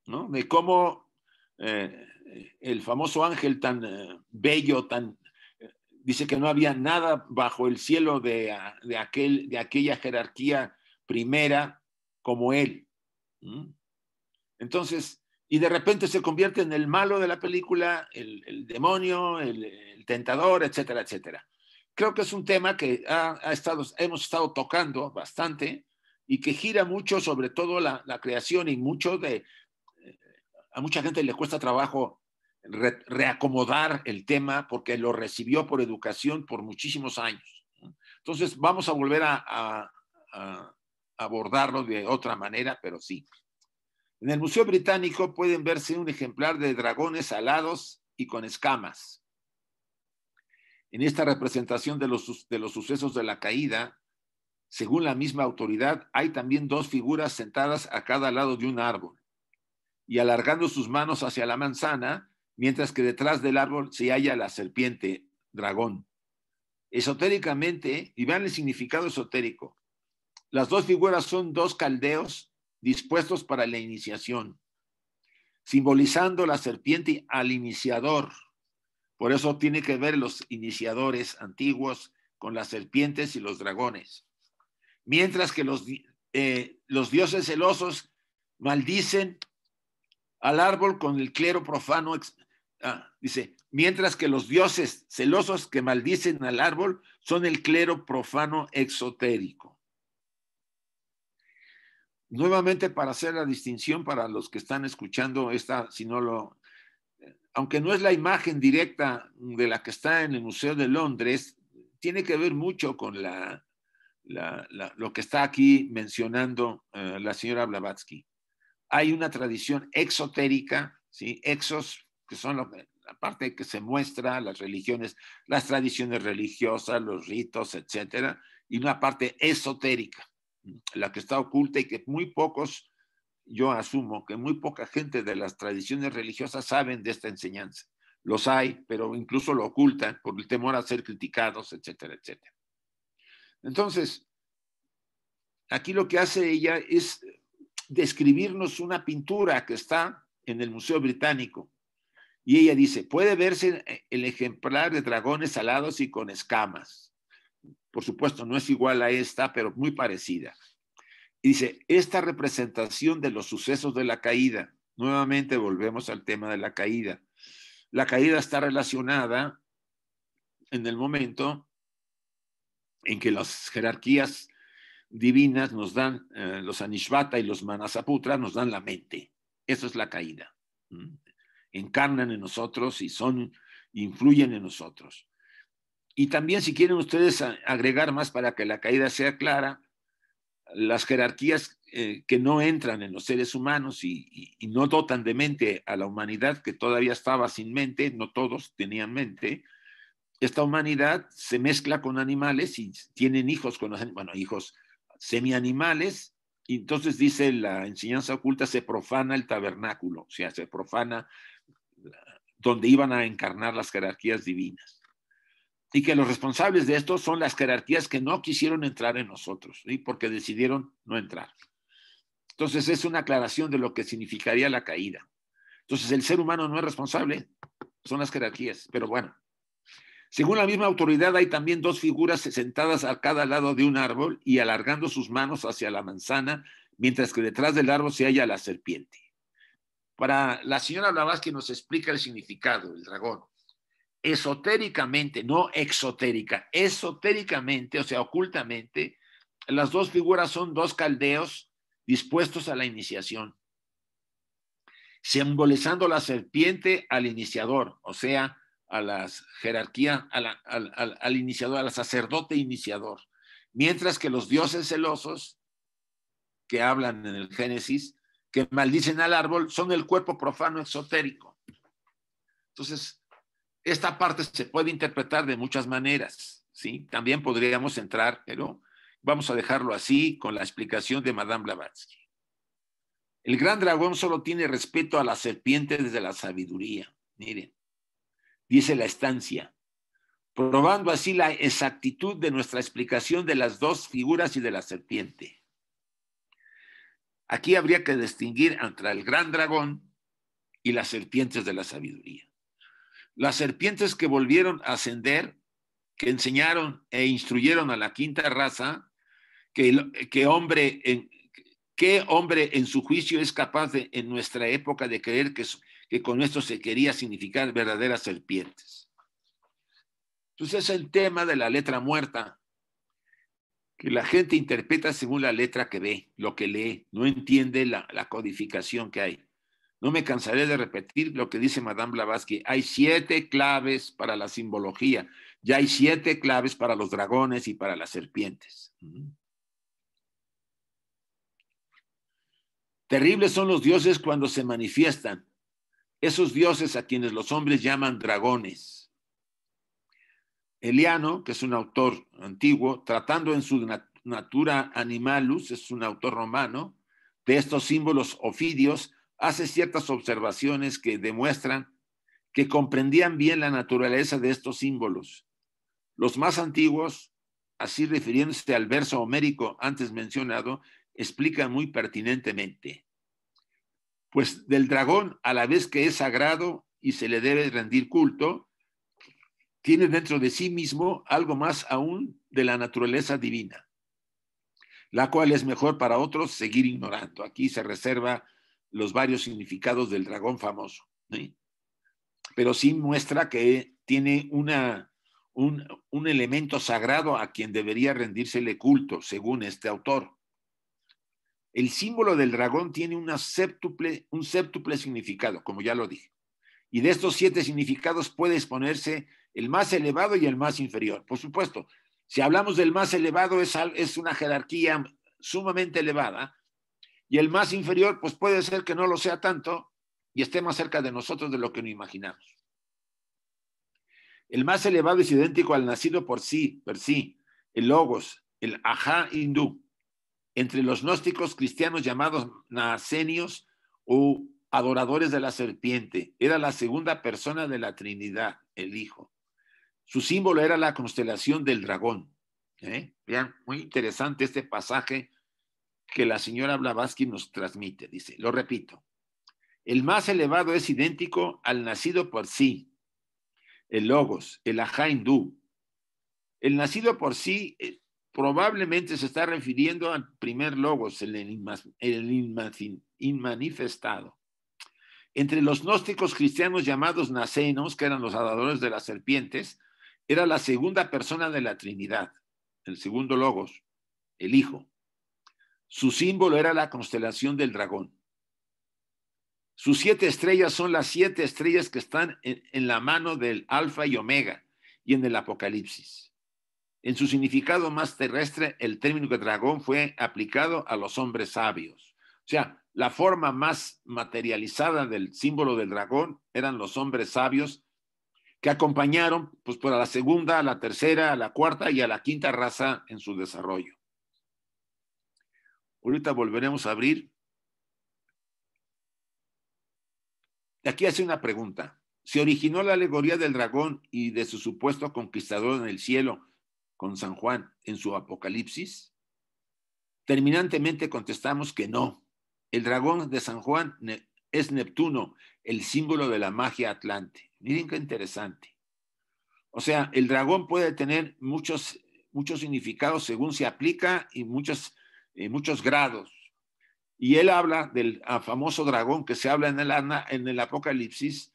¿no? De cómo eh, el famoso ángel tan eh, bello, tan eh, dice que no había nada bajo el cielo de, aquel, de aquella jerarquía primera como él. Entonces, y de repente se convierte en el malo de la película, el, demonio, el, tentador, etcétera, etcétera creo que es un tema que ha, estado, hemos estado tocando bastante y que gira mucho sobre todo la, creación y mucho de... Eh, a mucha gente le cuesta trabajo reacomodar el tema porque lo recibió por educación por muchísimos años. Entonces vamos a volver a abordarlo de otra manera, pero sí. En el Museo Británico pueden verse un ejemplar de dragones alados y con escamas en esta representación de los, de los sucesos de la caída, según la misma autoridad, hay también dos figuras sentadas a cada lado de un árbol y alargando sus manos hacia la manzana, mientras que detrás del árbol se halla la serpiente, dragón. Esotéricamente, y vean el significado esotérico, las dos figuras son dos caldeos dispuestos para la iniciación, simbolizando la serpiente al iniciador por eso tiene que ver los iniciadores antiguos con las serpientes y los dragones. Mientras que los, eh, los dioses celosos maldicen al árbol con el clero profano. Ah, dice, mientras que los dioses celosos que maldicen al árbol son el clero profano exotérico. Nuevamente, para hacer la distinción para los que están escuchando esta, si no lo aunque no es la imagen directa de la que está en el Museo de Londres, tiene que ver mucho con la, lo que está aquí mencionando eh, la señora Blavatsky. Hay una tradición exotérica, ¿sí? exos, que son la parte que se muestra, las religiones, las tradiciones religiosas, los ritos, etcétera, y una parte esotérica, la que está oculta y que muy pocos yo asumo que muy poca gente de las tradiciones religiosas saben de esta enseñanza. Los hay, pero incluso lo ocultan por el temor a ser criticados, etcétera, etcétera. Entonces, aquí lo que hace ella es describirnos una pintura que está en el Museo Británico. Y ella dice, puede verse eh, el ejemplar de dragones alados y con escamas. Por supuesto, no es igual a esta, pero muy parecida dice, esta representación de los sucesos de la caída, nuevamente volvemos al tema de la caída. La caída está relacionada en el momento en que las jerarquías divinas nos dan, eh, los Anishvata y los Manasaputra nos dan la mente. Eso es la caída. Encarnan en nosotros y son, influyen en nosotros. Y también si quieren ustedes agregar más para que la caída sea clara, las jerarquías eh, que no entran en los seres humanos y, no dotan de mente a la humanidad que todavía estaba sin mente, no todos tenían mente, esta humanidad se mezcla con animales y tienen hijos con bueno, hijos semianimales, y entonces dice la enseñanza oculta se profana el tabernáculo, o sea, se profana donde iban a encarnar las jerarquías divinas y que los responsables de esto son las jerarquías que no quisieron entrar en nosotros, y porque decidieron no entrar. Entonces es una aclaración de lo que significaría la caída. Entonces el ser humano no es responsable, son las jerarquías, pero bueno. Según la misma autoridad hay también dos figuras sentadas a cada lado de un árbol y alargando sus manos hacia la manzana, mientras que detrás del árbol se halla la serpiente. Para la señora que nos explica el significado, el dragón esotéricamente, no exotérica, esotéricamente, o sea, ocultamente, las dos figuras son dos caldeos dispuestos a la iniciación, simbolizando la serpiente al iniciador, o sea, a la, al, al, al iniciador, al sacerdote iniciador, mientras que los dioses celosos, que hablan en el Génesis, que maldicen al árbol, son el cuerpo profano exotérico. Entonces, esta parte se puede interpretar de muchas maneras, ¿sí? También podríamos entrar, pero vamos a dejarlo así con la explicación de Madame Blavatsky. El gran dragón solo tiene respeto a las serpientes de la sabiduría. Miren, dice la estancia, probando así la exactitud de nuestra explicación de las dos figuras y de la serpiente. Aquí habría que distinguir entre el gran dragón y las serpientes de la sabiduría las serpientes que volvieron a ascender, que enseñaron e instruyeron a la quinta raza, que, hombre en, ¿Qué hombre en su juicio es capaz de, en nuestra época de creer que, con esto se quería significar verdaderas serpientes? Entonces es el tema de la letra muerta, que la gente interpreta según la letra que ve, lo que lee, no entiende la codificación que hay. No me cansaré de repetir lo que dice Madame Blavatsky. Hay siete claves para la simbología. Ya hay siete claves para los dragones y para las serpientes. Terribles son los dioses cuando se manifiestan. Esos dioses a quienes los hombres llaman dragones. Eliano, que es un autor antiguo, tratando en su natura animalus, es un autor romano, de estos símbolos ofidios, hace ciertas observaciones que demuestran que comprendían bien la naturaleza de estos símbolos. Los más antiguos, así refiriéndose al verso homérico antes mencionado, explican muy pertinentemente. Pues del dragón, a la vez que es sagrado y se le debe rendir culto, tiene dentro de sí mismo algo más aún de la naturaleza divina, la cual es mejor para otros seguir ignorando. Aquí se reserva los varios significados del dragón famoso. Pero sí muestra que tiene una, un, elemento sagrado a quien debería rendírsele culto, según este autor. El símbolo del dragón tiene una séptuple, un séptuple significado, como ya lo dije. Y de estos siete significados puede exponerse el más elevado y el más inferior. Por supuesto, si hablamos del más elevado, es, es una jerarquía sumamente elevada, y el más inferior, pues puede ser que no lo sea tanto y esté más cerca de nosotros de lo que nos imaginamos. El más elevado es idéntico al nacido por sí, per sí, el logos, el ajá hindú. Entre los gnósticos cristianos llamados nacenios o adoradores de la serpiente, era la segunda persona de la Trinidad, el Hijo. Su símbolo era la constelación del dragón. ¿eh? Vean, muy interesante este pasaje que la señora Blavatsky nos transmite. Dice, lo repito, el más elevado es idéntico al nacido por sí, el logos, el ajá El nacido por sí eh, probablemente se está refiriendo al primer logos, el, inmanifestado. Entre los gnósticos cristianos llamados nacenos, que eran los adoradores de las serpientes, era la segunda persona de la Trinidad, el segundo logos, el Hijo. Su símbolo era la constelación del dragón. Sus siete estrellas son las siete estrellas que están en, la mano del Alfa y Omega y en el Apocalipsis. En su significado más terrestre, el término de dragón fue aplicado a los hombres sabios. O sea, la forma más materializada del símbolo del dragón eran los hombres sabios que acompañaron pues, por a la segunda, a la tercera, a la cuarta y a la quinta raza en su desarrollo. Ahorita volveremos a abrir. Aquí hace una pregunta. ¿Se originó la alegoría del dragón y de su supuesto conquistador en el cielo con San Juan en su Apocalipsis? Terminantemente contestamos que no. El dragón de San Juan es Neptuno, el símbolo de la magia atlante. Miren qué interesante. O sea, el dragón puede tener muchos, muchos significados según se aplica y muchos muchos grados. Y él habla del ah, famoso dragón que se habla en el, Apocalipsis,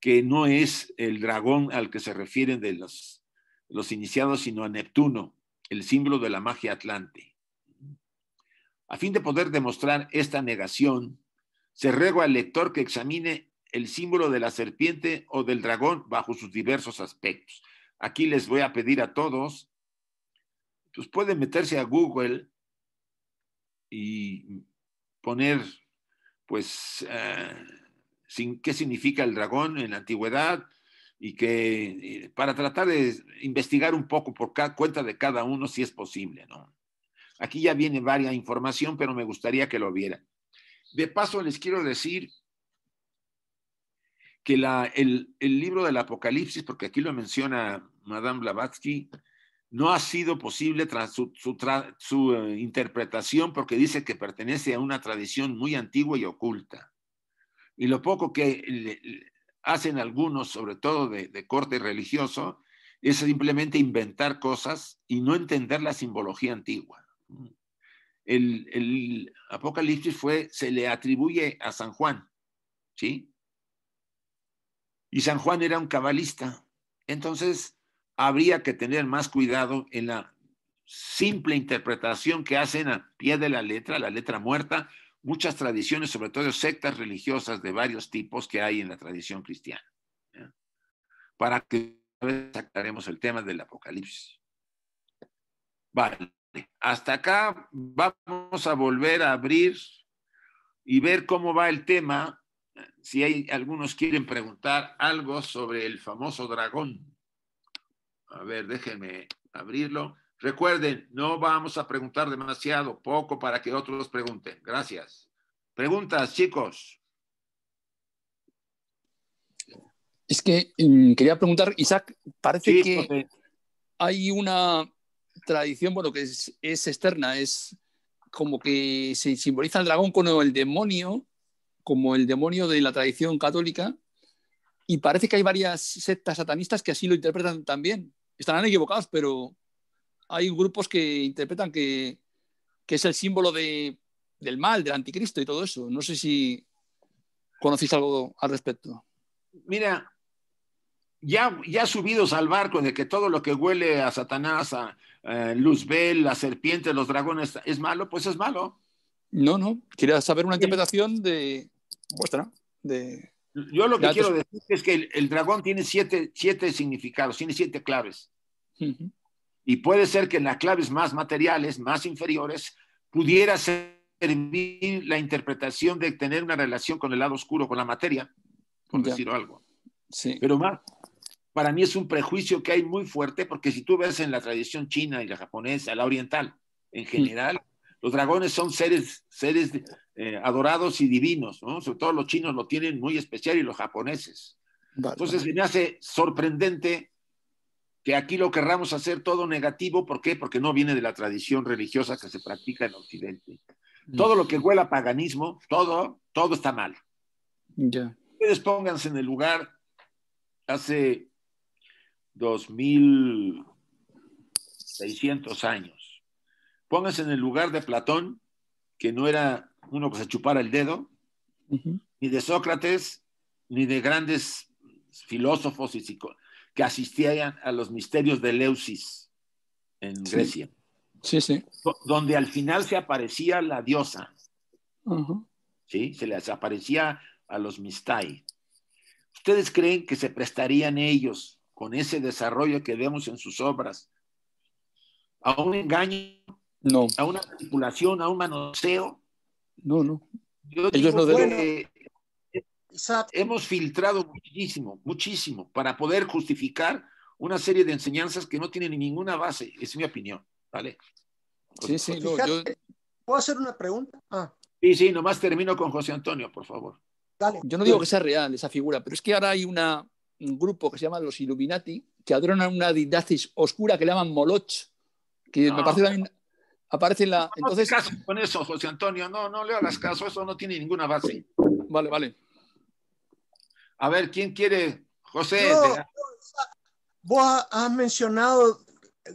que no es el dragón al que se refieren de los, los iniciados, sino a Neptuno, el símbolo de la magia atlante. A fin de poder demostrar esta negación, se ruego al lector que examine el símbolo de la serpiente o del dragón bajo sus diversos aspectos. Aquí les voy a pedir a todos, pues pueden meterse a Google y poner, pues, eh, qué significa el dragón en la antigüedad y que eh, para tratar de investigar un poco por cuenta de cada uno si es posible, ¿no? Aquí ya viene varia información, pero me gustaría que lo vieran. De paso, les quiero decir que el, el, libro del Apocalipsis, porque aquí lo menciona Madame Blavatsky, no ha sido posible su, eh, interpretación porque dice que pertenece a una tradición muy antigua y oculta. Y lo poco que hacen algunos, sobre todo de, corte religioso, es simplemente inventar cosas y no entender la simbología antigua. El, Apocalipsis fue, se le atribuye a San Juan, ¿sí? Y San Juan era un cabalista. Entonces, habría que tener más cuidado en la simple interpretación que hacen a pie de la letra, la letra muerta, muchas tradiciones, sobre todo sectas religiosas de varios tipos que hay en la tradición cristiana. Para que sacaremos el tema del apocalipsis. Vale, hasta acá vamos a volver a abrir y ver cómo va el tema. Si hay algunos quieren preguntar algo sobre el famoso dragón. A ver, déjenme abrirlo. Recuerden, no vamos a preguntar demasiado, poco para que otros pregunten. Gracias. Preguntas, chicos. Es que mm, quería preguntar, Isaac, parece que hay una tradición, bueno, que es, es, externa, es como que se simboliza el dragón con el demonio, como el demonio de la tradición católica, y parece que hay varias sectas satanistas que así lo interpretan también estarán equivocados, pero hay grupos que interpretan que, es el símbolo de, del mal, del anticristo y todo eso. No sé si conocéis algo al respecto. Mira, ya, ya subidos al barco de que todo lo que huele a Satanás, a eh, Luzbel, la serpiente los dragones, es malo, pues es malo. No, no. Quería saber una interpretación de vuestra, de yo lo que quiero decir es que el, dragón tiene siete, significados, tiene siete claves. Y puede ser que en las claves más materiales, más inferiores, pudiera servir la interpretación de tener una relación con el lado oscuro, con la materia, por decir algo. Sí. Pero más, para mí es un prejuicio que hay muy fuerte, porque si tú ves en la tradición china y la japonesa, la oriental en general, los dragones son seres, seres eh, adorados y divinos, ¿no? Sobre todo los chinos lo tienen muy especial y los japoneses. Entonces me hace sorprendente que aquí lo querramos hacer todo negativo. ¿Por qué? Porque no viene de la tradición religiosa que se practica en Occidente. Todo lo que huela a paganismo, todo, todo está mal. Ustedes pónganse en el lugar hace 2600 años. Pónganse en el lugar de Platón, que no era uno que se chupara el dedo, ni de Sócrates, ni de grandes filósofos y que asistían a los misterios de Leusis en Grecia. Sí, sí. Donde al final se aparecía la diosa. ¿Sí? Se les aparecía a los Mistai. ¿Ustedes creen que se prestarían ellos con ese desarrollo que vemos en sus obras a un engaño no. A una manipulación, a un manoseo. No, no. Ellos no hemos filtrado muchísimo, muchísimo, para poder justificar una serie de enseñanzas que no tienen ninguna base, es mi opinión, ¿vale? ¿Puedo hacer una pregunta? Ah. Sí, sí, nomás termino con José Antonio, por favor. Yo no digo que sea real esa figura, pero es que ahora hay una, un grupo que se llama los Illuminati, que adoran una didacis oscura que llaman Moloch, que me ah. parece también Aparece la. Entonces... con eso, José Antonio. No, no le hagas caso. Eso no tiene ninguna base. Vale, vale. A ver, ¿quién quiere? José. Vos has mencionado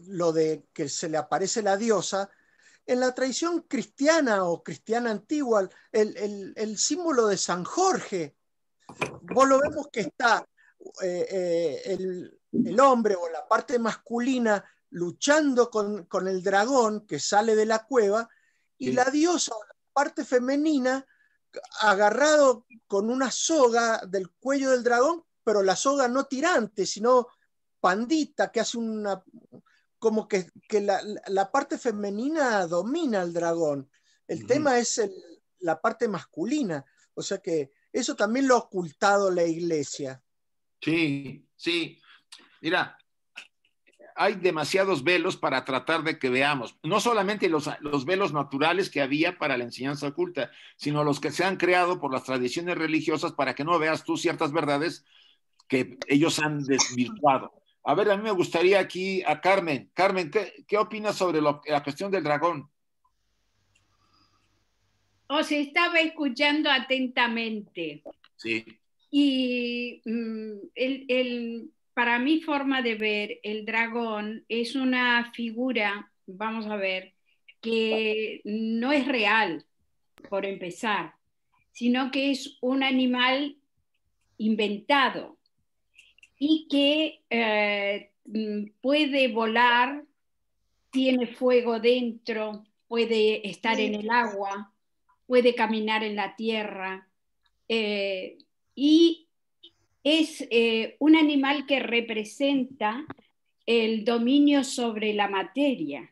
lo de que se le aparece la diosa. En la tradición cristiana o cristiana antigua, el, símbolo de San Jorge, vos lo vemos que está eh, eh, el, el hombre o la parte masculina luchando con, el dragón que sale de la cueva y la diosa, la parte femenina, agarrado con una soga del cuello del dragón, pero la soga no tirante, sino pandita, que hace una, como que, la, parte femenina domina al dragón. El tema es la parte masculina. O sea que eso también lo ha ocultado la iglesia. Sí, sí. Mira, hay demasiados velos para tratar de que veamos, no solamente los, los velos naturales que había para la enseñanza oculta, sino los que se han creado por las tradiciones religiosas para que no veas tú ciertas verdades que ellos han desvirtuado. A ver, a mí me gustaría aquí a Carmen. Carmen, ¿qué, opinas sobre la cuestión del dragón? Oh, sea, estaba escuchando atentamente. Sí. Y mm, el, el para mi forma de ver, el dragón es una figura, vamos a ver, que no es real, por empezar, sino que es un animal inventado y que eh, puede volar, tiene fuego dentro, puede estar en el agua, puede caminar en la tierra eh, y es eh, un animal que representa el dominio sobre la materia.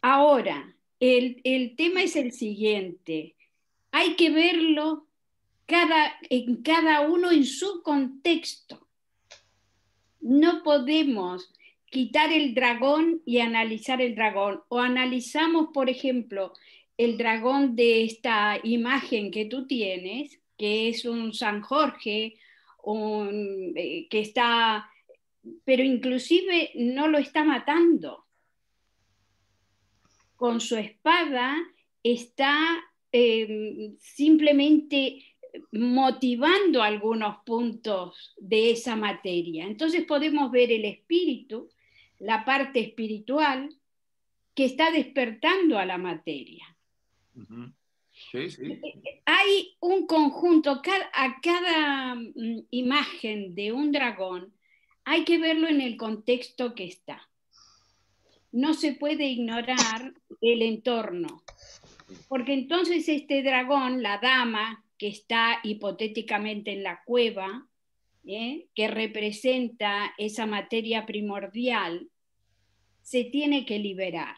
Ahora, el, tema es el siguiente. Hay que verlo en cada uno en su contexto. No podemos quitar el dragón y analizar el dragón. O analizamos, por ejemplo, el dragón de esta imagen que tú tienes, que es un San Jorge eh, que está, pero inclusive no lo está matando. Con su espada está eh, simplemente motivando algunos puntos de esa materia. Entonces podemos ver el espíritu, la parte espiritual, que está despertando a la materia. Hay un conjunto, a cada mm, imagen de un dragón hay que verlo en el contexto que está. No se puede ignorar el entorno, porque entonces este dragón, la dama que está hipotéticamente en la cueva, ¿eh? que representa esa materia primordial, se tiene que liberar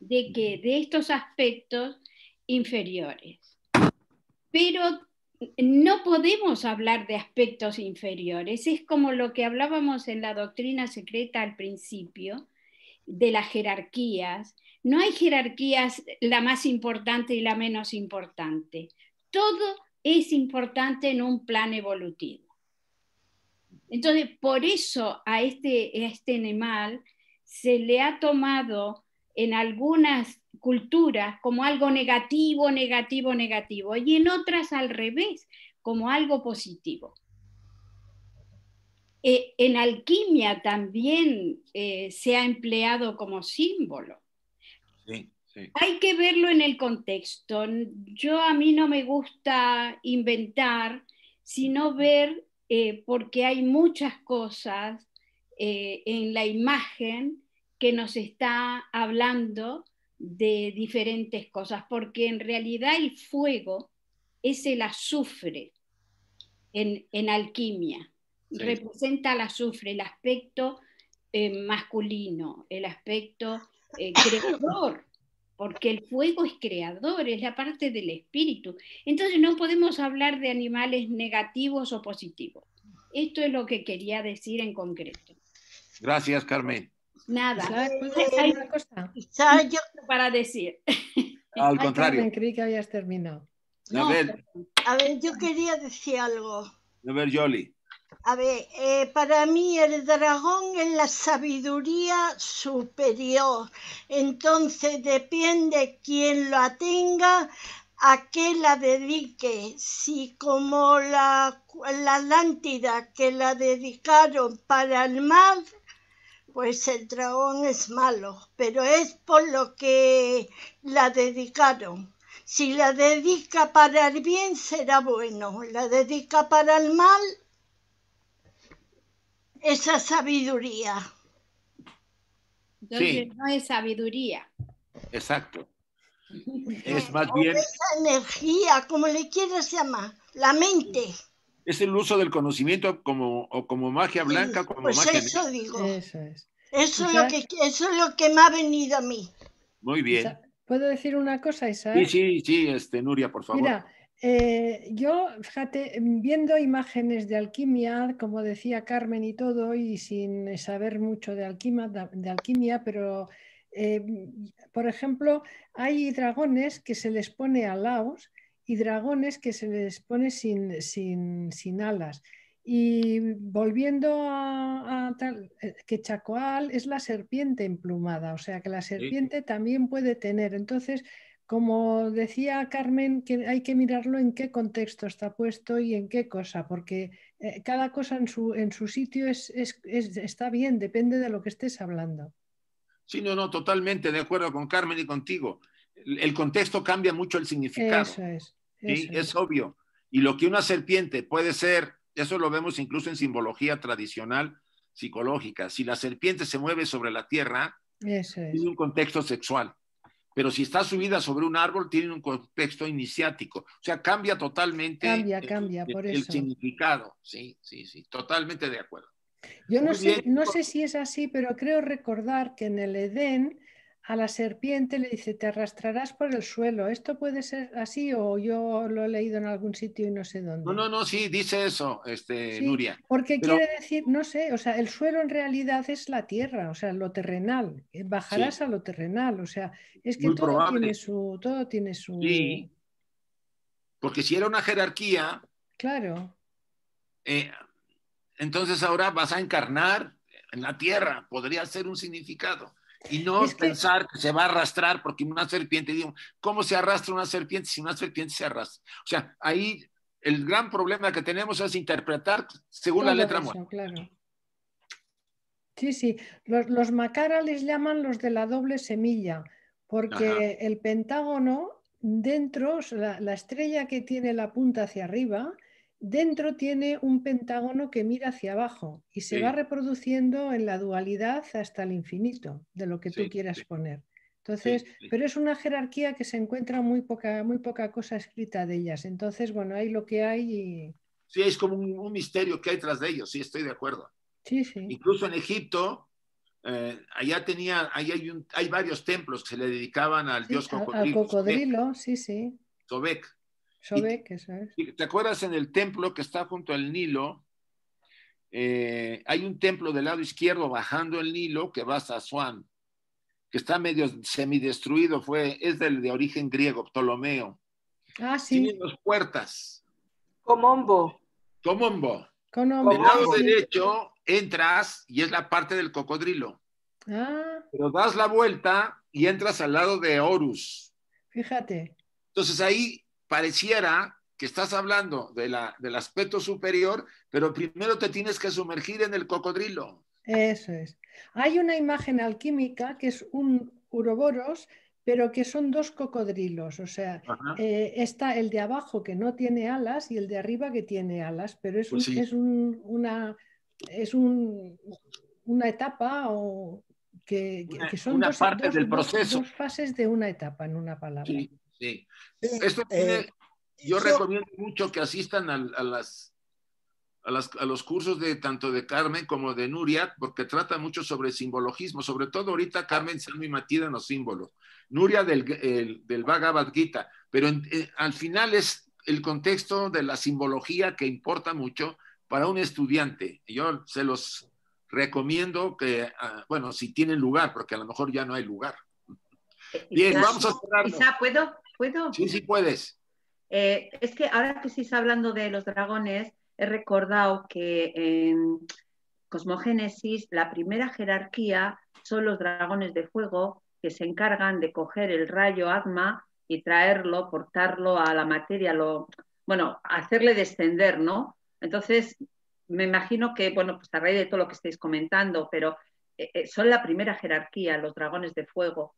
de que de estos aspectos inferiores. Pero no podemos hablar de aspectos inferiores. Es como lo que hablábamos en la doctrina secreta al principio, de las jerarquías. No hay jerarquías la más importante y la menos importante. Todo es importante en un plan evolutivo. Entonces, por eso a este, este animal se le ha tomado en algunas culturas como algo negativo, negativo, negativo, y en otras al revés, como algo positivo. Eh, en alquimia también eh, se ha empleado como símbolo. Hay que verlo en el contexto. Yo a mí no me gusta inventar, sino ver eh, porque hay muchas cosas en la imagen que nos está hablando de diferentes cosas, porque en realidad el fuego es el azufre en, alquimia, representa el azufre, el aspecto eh, masculino, el aspecto eh, creador, porque el fuego es creador, es la parte del espíritu. Entonces no podemos hablar de animales negativos o positivos. Esto es lo que quería decir en concreto. Gracias, Carmen. Nada. una Para decir. Al contrario. que habías terminado. a, ver. yo quería decir algo. A ver, Yoli. A ver, eh, para mí el dragón es la sabiduría superior. Entonces depende quien lo tenga, a qué la dedique, si como la, la Atlántida que la dedicaron para el mar, pues el dragón es malo, pero es por lo que la dedicaron. Si la dedica para el bien será bueno, la dedica para el mal, esa sabiduría. Entonces no es sabiduría. Exacto. Es más bien. Esa energía, como le quieras llamar, la mente es el uso del conocimiento como, como magia blanca, como pues magia Eso digo. Eso es. Eso, lo que, es lo que me ha venido a mí. Muy bien. ¿Puedo decir una cosa, Isaac? Sí, sí, sí, este, Nuria, por favor. Mira, eh, yo, fíjate, viendo imágenes de alquimia, como decía Carmen y todo, y sin saber mucho de alquimia, de alquimia pero eh, por ejemplo, hay dragones que se les pone a laos y dragones que se les pone sin, sin, alas. Y volviendo a, tal, eh, que Chacoal es la serpiente emplumada, o sea que la serpiente también puede tener. Entonces, como decía Carmen, que hay que mirarlo en qué contexto está puesto y en qué cosa, porque eh, cada cosa en su, en su sitio es, está bien, depende de lo que estés hablando. Sí, no, no, totalmente de acuerdo con Carmen y contigo. el contexto cambia mucho el significado. Eso es es obvio. Y lo que una serpiente puede ser, eso lo vemos incluso en simbología tradicional psicológica, si la serpiente se mueve sobre la tierra, es. tiene un contexto sexual, pero si está subida sobre un árbol, tiene un contexto iniciático. O sea, cambia totalmente el, significado. Sí, sí, sí, totalmente de acuerdo. Yo no sé, no sé si es así, pero creo recordar que en el Edén a la serpiente le dice, te arrastrarás por el suelo. ¿Esto puede ser así o yo lo he leído en algún sitio y no sé dónde? No, no, no, sí, dice eso, este, Nuria. Porque quiere decir, no sé, o sea, el suelo en realidad es la tierra, o sea, lo terrenal. Eh, bajarás a lo terrenal, o sea, es que todo tiene, su, todo tiene su... Sí, porque si era una jerarquía... Claro. Eh, entonces ahora vas a encarnar en la tierra, podría ser un significado y no pensar que se va a arrastrar porque una serpiente, digo, ¿cómo se arrastra una serpiente si una serpiente se arrastra? O sea, ahí el gran problema que tenemos es interpretar según la letra muerta. Sí, sí, los, los, les llaman los de la doble semilla, porque el pentágono dentro, la, la, estrella que tiene la punta hacia arriba, dentro tiene un pentágono que mira hacia abajo y se va reproduciendo en la dualidad hasta el infinito de lo que tú quieras poner. Entonces, pero es una jerarquía que se encuentra muy poca, muy poca cosa escrita de ellas. Entonces, bueno, hay lo que hay y... Sí, es como un, misterio que hay tras de ellos, sí, estoy de acuerdo. Sí, sí. Incluso en Egipto, eh, allá tenía, ahí hay, varios templos que se le dedicaban al dios cocodrilo. Al cocodrilo, sí, sí. Sobek. ¿Te acuerdas en el templo que está junto al Nilo? Eh, hay un templo del lado izquierdo bajando el Nilo que va a Swan, que está medio semidestruido, fue, es del de origen griego, Ptolomeo. Ah, sí. Tiene dos puertas. Comombo. Comombo. Comombo. Del lado derecho entras y es la parte del cocodrilo. Ah. Pero das la vuelta y entras al lado de Horus. Fíjate. Entonces ahí pareciera que estás hablando de la, del aspecto superior, pero primero te tienes que sumergir en el cocodrilo. Eso es. Hay una imagen alquímica que es un uroboros, pero que son dos cocodrilos, o sea, eh, está el de abajo que no tiene alas y el de arriba que tiene alas, pero es, pues es una, es una etapa o que, son dos, parte del proceso. fases de una etapa, en una palabra. Sí. Esto eh, yo, recomiendo mucho que asistan a, las, a, las, a los cursos de tanto de Carmen como de Nuria, porque trata mucho sobre simbologismo, sobre todo ahorita Carmen se ha muy en los símbolos. Nuria del, el, del Gita, pero eh, al final es el contexto de la simbología que importa mucho para un estudiante. Yo se los recomiendo que, ah, bueno, si tienen lugar, porque a lo mejor ya no hay lugar. Eh, Bien, vamos a cerrar. ¿puedo? ¿Puedo? Sí, sí puedes. Eh, es que ahora que estáis hablando de los dragones, he recordado que en Cosmogénesis la primera jerarquía son los dragones de fuego que se encargan de coger el rayo Atma y traerlo, portarlo a la materia, bueno, hacerle descender, ¿no? Entonces, me imagino que, bueno, pues a raíz de todo lo que estáis comentando, pero eh, eh, son la primera jerarquía, los dragones de fuego.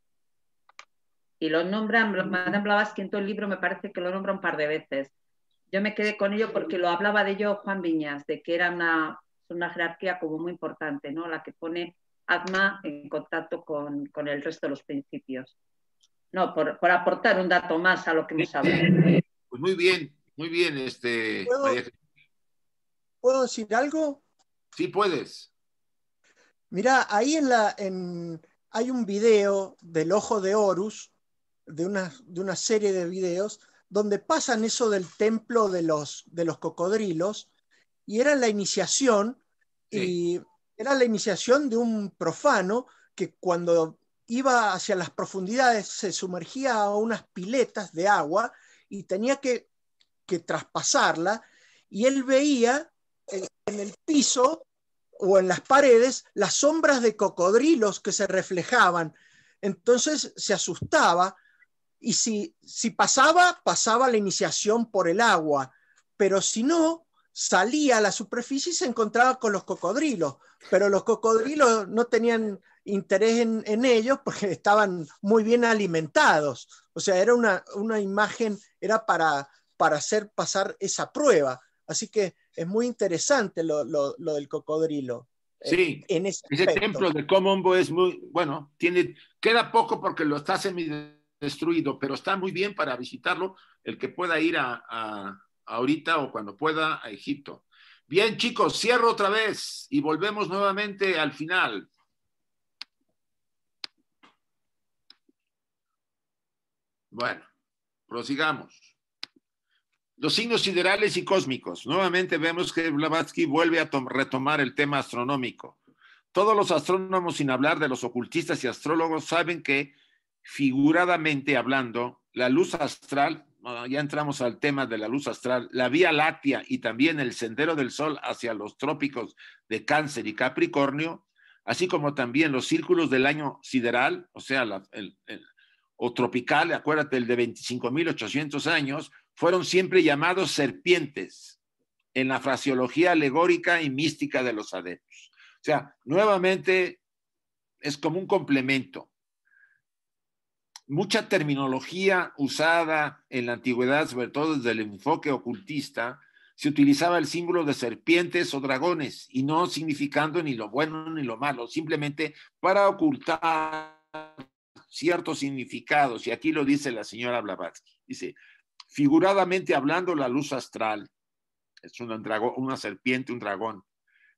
Y lo nombran, Madame Blavatsky en todo el libro me parece que lo nombra un par de veces. Yo me quedé con ello porque lo hablaba de ello Juan Viñas, de que era una, jerarquía como muy importante, ¿no? La que pone Atma en contacto con, el resto de los principios. No, por, aportar un dato más a lo que hemos hablado. Pues muy bien, muy bien, este. ¿Puedo, decir algo? Sí, puedes. Mira, ahí en la, hay un video del ojo de Horus de una, serie de videos donde pasan eso del templo de los, de los cocodrilos y era la iniciación y era la iniciación de un profano que cuando iba hacia las profundidades se sumergía a unas piletas de agua y tenía que, que traspasarla y él veía eh, en el piso o en las paredes las sombras de cocodrilos que se reflejaban. Entonces se asustaba y si, si pasaba, pasaba la iniciación por el agua, pero si no, salía a la superficie y se encontraba con los cocodrilos, pero los cocodrilos no tenían interés en, ellos porque estaban muy bien alimentados. O sea, era una, imagen, era para, para hacer pasar esa prueba. Así que es muy interesante lo, del cocodrilo. Eh, sí, en ese, ejemplo templo de Comombo es muy, bueno, tiene, queda poco porque lo estás en mi destruido, pero está muy bien para visitarlo el que pueda ir a, ahorita o cuando pueda a Egipto. Bien, chicos, cierro otra vez y volvemos nuevamente al final. Bueno, prosigamos. Los signos siderales y cósmicos. Nuevamente vemos que Blavatsky vuelve a retomar el tema astronómico. Todos los astrónomos, sin hablar de los ocultistas y astrólogos, saben que figuradamente hablando, la luz astral, ya entramos al tema de la luz astral, la Vía Láctea y también el sendero del Sol hacia los trópicos de Cáncer y Capricornio, así como también los círculos del año sideral, o sea, el, o tropical, acuérdate, el de 25.800 años, fueron siempre llamados serpientes en la fraseología alegórica y mística de los adeptos. O sea, nuevamente es como un complemento mucha terminología usada en la antigüedad, sobre todo desde el enfoque ocultista, se utilizaba el símbolo de serpientes o dragones y no significando ni lo bueno ni lo malo, simplemente para ocultar ciertos significados. Y aquí lo dice la señora Blavatsky. Dice, figuradamente hablando, la luz astral es una, una serpiente, un dragón,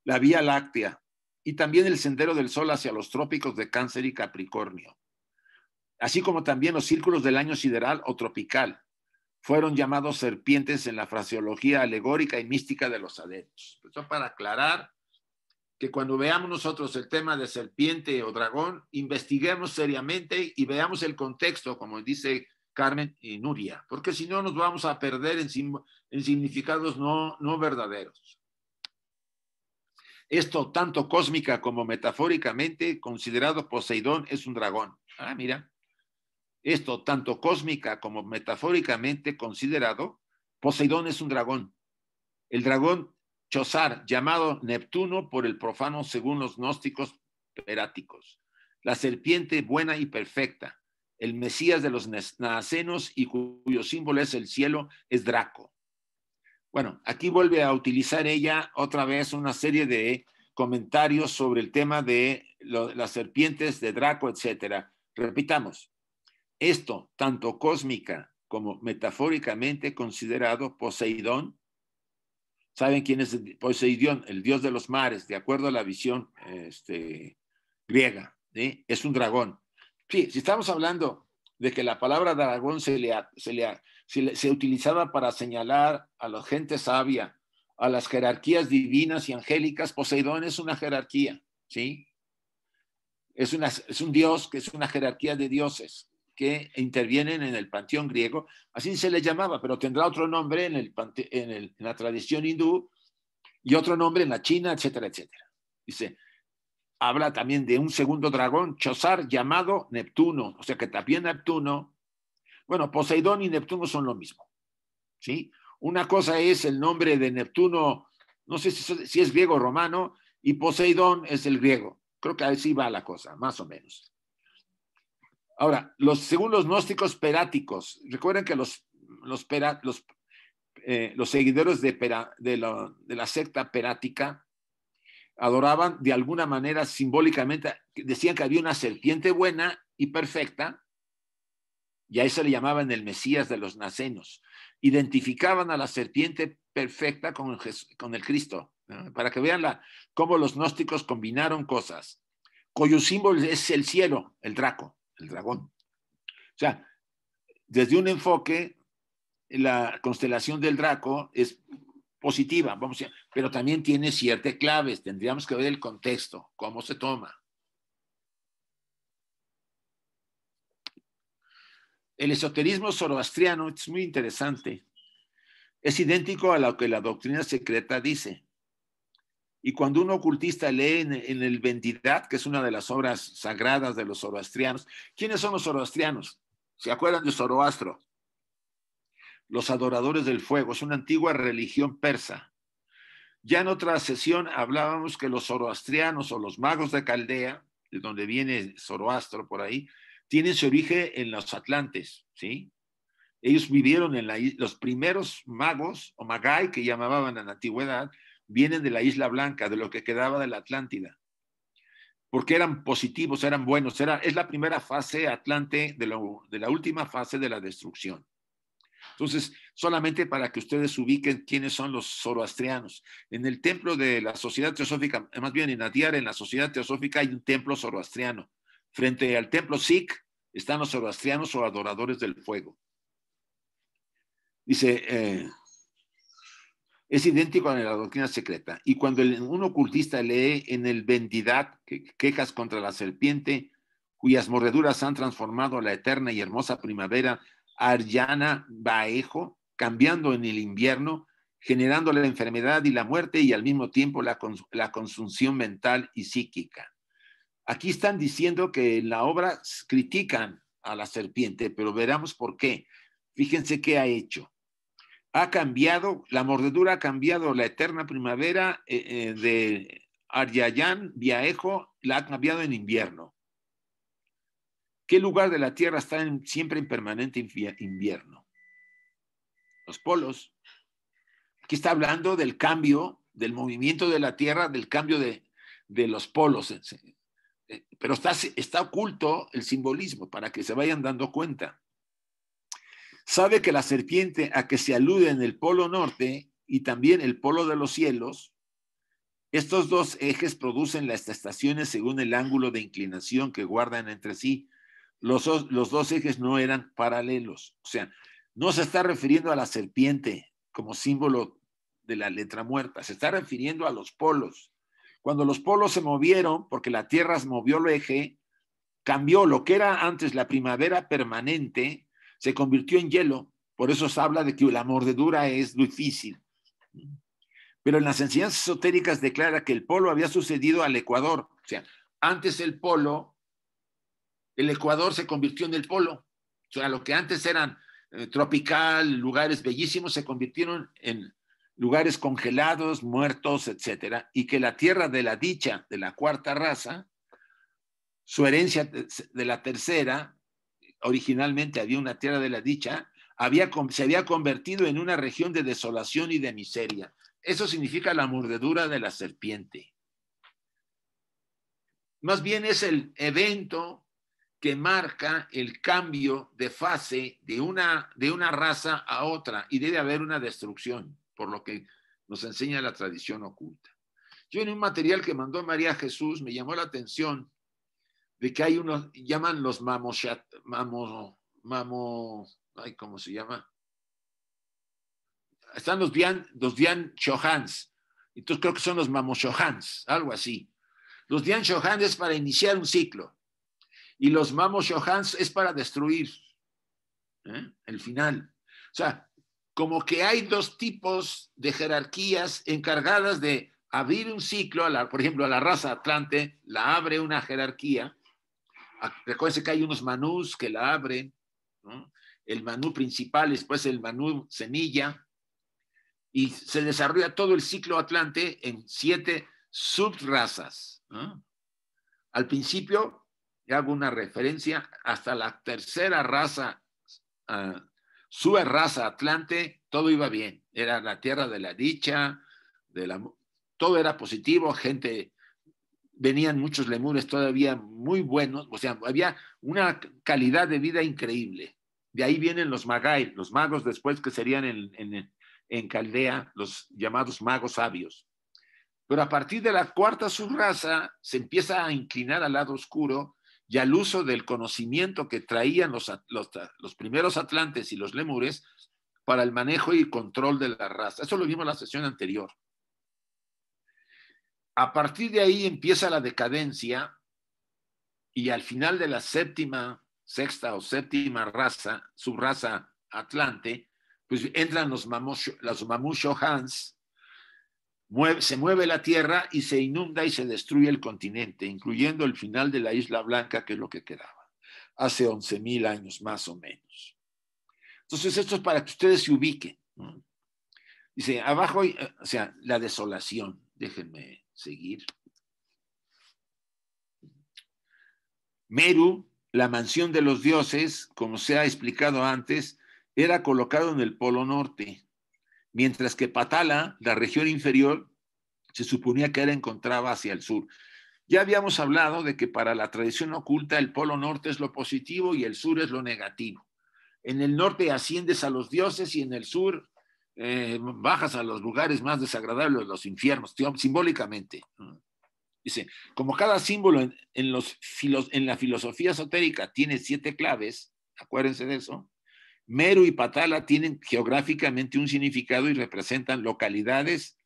la Vía Láctea y también el sendero del Sol hacia los trópicos de Cáncer y Capricornio así como también los círculos del año sideral o tropical. Fueron llamados serpientes en la fraseología alegórica y mística de los adeptos. Esto pues, para aclarar que cuando veamos nosotros el tema de serpiente o dragón, investiguemos seriamente y veamos el contexto, como dice Carmen y Nuria, porque si no nos vamos a perder en, significados no, no verdaderos. Esto, tanto cósmica como metafóricamente, considerado Poseidón es un dragón. Ah, mira. Esto, tanto cósmica como metafóricamente considerado, Poseidón es un dragón. El dragón Chozar, llamado Neptuno por el profano según los gnósticos peráticos. La serpiente buena y perfecta, el Mesías de los Nacenos y cuyo símbolo es el cielo, es Draco. Bueno, aquí vuelve a utilizar ella otra vez una serie de comentarios sobre el tema de las serpientes de Draco, etcétera. Repitamos, esto, tanto cósmica como metafóricamente considerado Poseidón. ¿Saben quién es Poseidón? El dios de los mares, de acuerdo a la visión este, griega. Es un dragón. Sí, si estamos hablando de que la palabra dragón se, le, se, le, se, utilizaba para señalar a la gente sabia, a las jerarquías divinas y angélicas, Poseidón es una jerarquía, ¿sí? Es, una, es un dios que es una jerarquía de dioses que intervienen en el panteón griego, así se le llamaba, pero tendrá otro nombre en, la tradición hindú y otro nombre en la China, etcétera, etcétera. Dice, habla también de un segundo dragón, Chozar, llamado Neptuno, o sea que también Neptuno, bueno, Poseidón y Neptuno son lo mismo, ¿sí? Una cosa es el nombre de Neptuno, no sé si, si es griego o romano, y Poseidón es el griego. Creo que así va la cosa, más o menos. Ahora, los, según los gnósticos peráticos, recuerden que los, los, eh, seguidores de, la, secta perática adoraban de alguna manera simbólicamente, decían que había una serpiente buena y perfecta, y a eso le llamaban el Mesías de los Nacenos. Identificaban a la serpiente perfecta con el, Cristo, para que vean la, cómo los gnósticos combinaron cosas, cuyo símbolo es el cielo, el draco el dragón. O sea, desde un enfoque, la constelación del Draco es positiva, vamos pero también tiene ciertas claves. Tendríamos que ver el contexto, cómo se toma. El esoterismo zoroastriano es muy interesante. Es idéntico a lo que la doctrina secreta dice. Y cuando un ocultista lee en, el Vendidad, que es una de las obras sagradas de los zoroastrianos, ¿quiénes son los zoroastrianos? ¿Se acuerdan de Zoroastro? Los adoradores del fuego, es una antigua religión persa. Ya en otra sesión hablábamos que los zoroastrianos o los magos de Caldea, de donde viene Zoroastro por ahí, tienen su origen en los Atlantes, ¿sí? Ellos vivieron en la los primeros magos o magai que llamaban en la antigüedad, vienen de la Isla Blanca, de lo que quedaba de la Atlántida, porque eran positivos, eran buenos, es la primera fase Atlante de, la última fase de la destrucción. Entonces, solamente para que ustedes ubiquen quiénes son los zoroastrianos. En el templo de la Sociedad Teosófica, eh, más bien en Adiar, en la Sociedad Teosófica, hay un templo zoroastriano. Frente al templo Sikh están los zoroastrianos o adoradores del fuego. Dice, eh, es idéntico a la doctrina secreta. Y cuando un ocultista lee en el Vendidad quejas contra la serpiente, cuyas mordeduras han transformado la eterna y hermosa primavera a Baejo, cambiando en el invierno, generando la enfermedad y la muerte y al mismo tiempo la, la consunción mental y psíquica. Aquí están diciendo que en la obra critican a la serpiente, pero veramos por qué. Fíjense qué ha hecho ha cambiado, la mordedura ha cambiado, la eterna primavera eh, eh, de Aryayán, Viaejo, la ha cambiado en invierno. ¿Qué lugar de la Tierra está siempre en permanente invierno? Los polos. Aquí está hablando del cambio, del movimiento de la Tierra, del cambio de, los polos. Eh, pero está, está oculto el simbolismo para que se vayan dando cuenta sabe que la serpiente a que se alude en el polo norte y también el polo de los cielos, estos dos ejes producen las estaciones según el ángulo de inclinación que guardan entre sí. Los, los dos ejes no eran paralelos. O sea, no se está refiriendo a la serpiente como símbolo de la letra muerta, se está refiriendo a los polos. Cuando los polos se movieron, porque la Tierra movió el eje, cambió lo que era antes la primavera permanente, se convirtió en hielo. Por eso se habla de que la mordedura es difícil. Pero en las enseñanzas esotéricas declara que el polo había sucedido al Ecuador. O sea, antes el polo, el Ecuador se convirtió en el polo. O sea, lo que antes eran eh, tropical, lugares bellísimos, se convirtieron en lugares congelados, muertos, etcétera, y que la tierra de la dicha de la cuarta raza, su herencia de la tercera, originalmente había una tierra de la dicha, había, se había convertido en una región de desolación y de miseria. Eso significa la mordedura de la serpiente. Más bien es el evento que marca el cambio de fase de una, de una raza a otra y debe haber una destrucción, por lo que nos enseña la tradición oculta. Yo en un material que mandó María Jesús me llamó la atención de que hay unos, llaman los mamos Mamos, mamo, ay, ¿cómo se llama? Están los Dian, los Dian Shohans, entonces creo que son los mamoshohans, algo así. Los Dian Shohans es para iniciar un ciclo y los mamos mamoshohans es para destruir ¿eh? el final. O sea, como que hay dos tipos de jerarquías encargadas de abrir un ciclo, por ejemplo, a la raza atlante, la abre una jerarquía, Recuerden que hay unos manús que la abren, el manú principal, después el manú semilla, y se desarrolla todo el ciclo atlante en siete subrazas. Al principio, hago una referencia, hasta la tercera raza, ah, subraza atlante, todo iba bien. Era la tierra de la dicha, de todo era positivo, gente venían muchos lemures todavía muy buenos, o sea, había una calidad de vida increíble. De ahí vienen los magai, los magos después que serían en, Caldea los llamados magos sabios. Pero a partir de la cuarta subraza se empieza a inclinar al lado oscuro y al uso del conocimiento que traían los, los, los primeros atlantes y los lemures para el manejo y control de la raza. Eso lo vimos en la sesión anterior. A partir de ahí empieza la decadencia y al final de la séptima, sexta o séptima raza, subraza Atlante, pues entran los, Mamushohans, Hans, se mueve la tierra y se inunda y se destruye el continente, incluyendo el final de la Isla Blanca, que es lo que quedaba, hace 11.000 años más o menos. Entonces, esto es para que ustedes se ubiquen. Dice, abajo, o sea, la desolación, déjenme seguir. Meru, la mansión de los dioses, como se ha explicado antes, era colocado en el polo norte, mientras que Patala, la región inferior, se suponía que era encontraba hacia el sur. Ya habíamos hablado de que para la tradición oculta el polo norte es lo positivo y el sur es lo negativo. En el norte asciendes a los dioses y en el sur eh, bajas a los lugares más desagradables, los infiernos, simbólicamente. Mm. Dice, como cada símbolo en, en la filosofía esotérica tiene siete claves, acuérdense de eso, Meru y Patala tienen geográficamente un significado y representan localidades,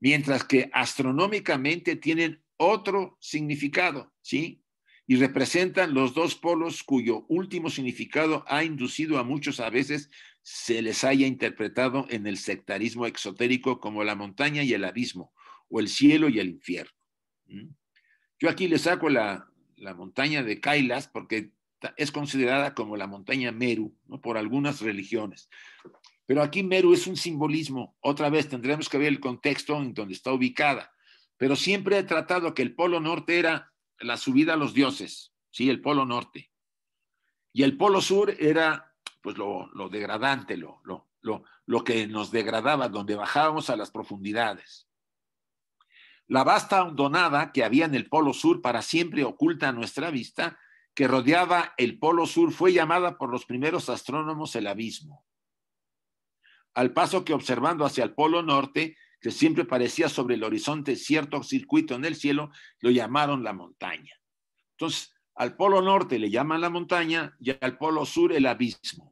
mientras que astronómicamente tienen otro significado, ¿sí? Y representan los dos polos cuyo último significado ha inducido a muchos a veces se les haya interpretado en el sectarismo exotérico como la montaña y el abismo, o el cielo y el infierno. Yo aquí le saco la, montaña de Kailas porque es considerada como la montaña Meru por algunas religiones. Pero aquí Meru es un simbolismo. Otra vez tendremos que ver el contexto en donde está ubicada. Pero siempre he tratado que el polo norte era la subida a los dioses, ¿sí? El polo norte. Y el polo sur era pues lo, degradante, lo, lo, lo que nos degradaba, donde bajábamos a las profundidades. La vasta hondonada que había en el Polo Sur para siempre oculta a nuestra vista, que rodeaba el Polo Sur, fue llamada por los primeros astrónomos el abismo. Al paso que observando hacia el Polo Norte, que siempre parecía sobre el horizonte cierto circuito en el cielo, lo llamaron la montaña. Entonces, al Polo Norte le llaman la montaña y al Polo Sur el abismo.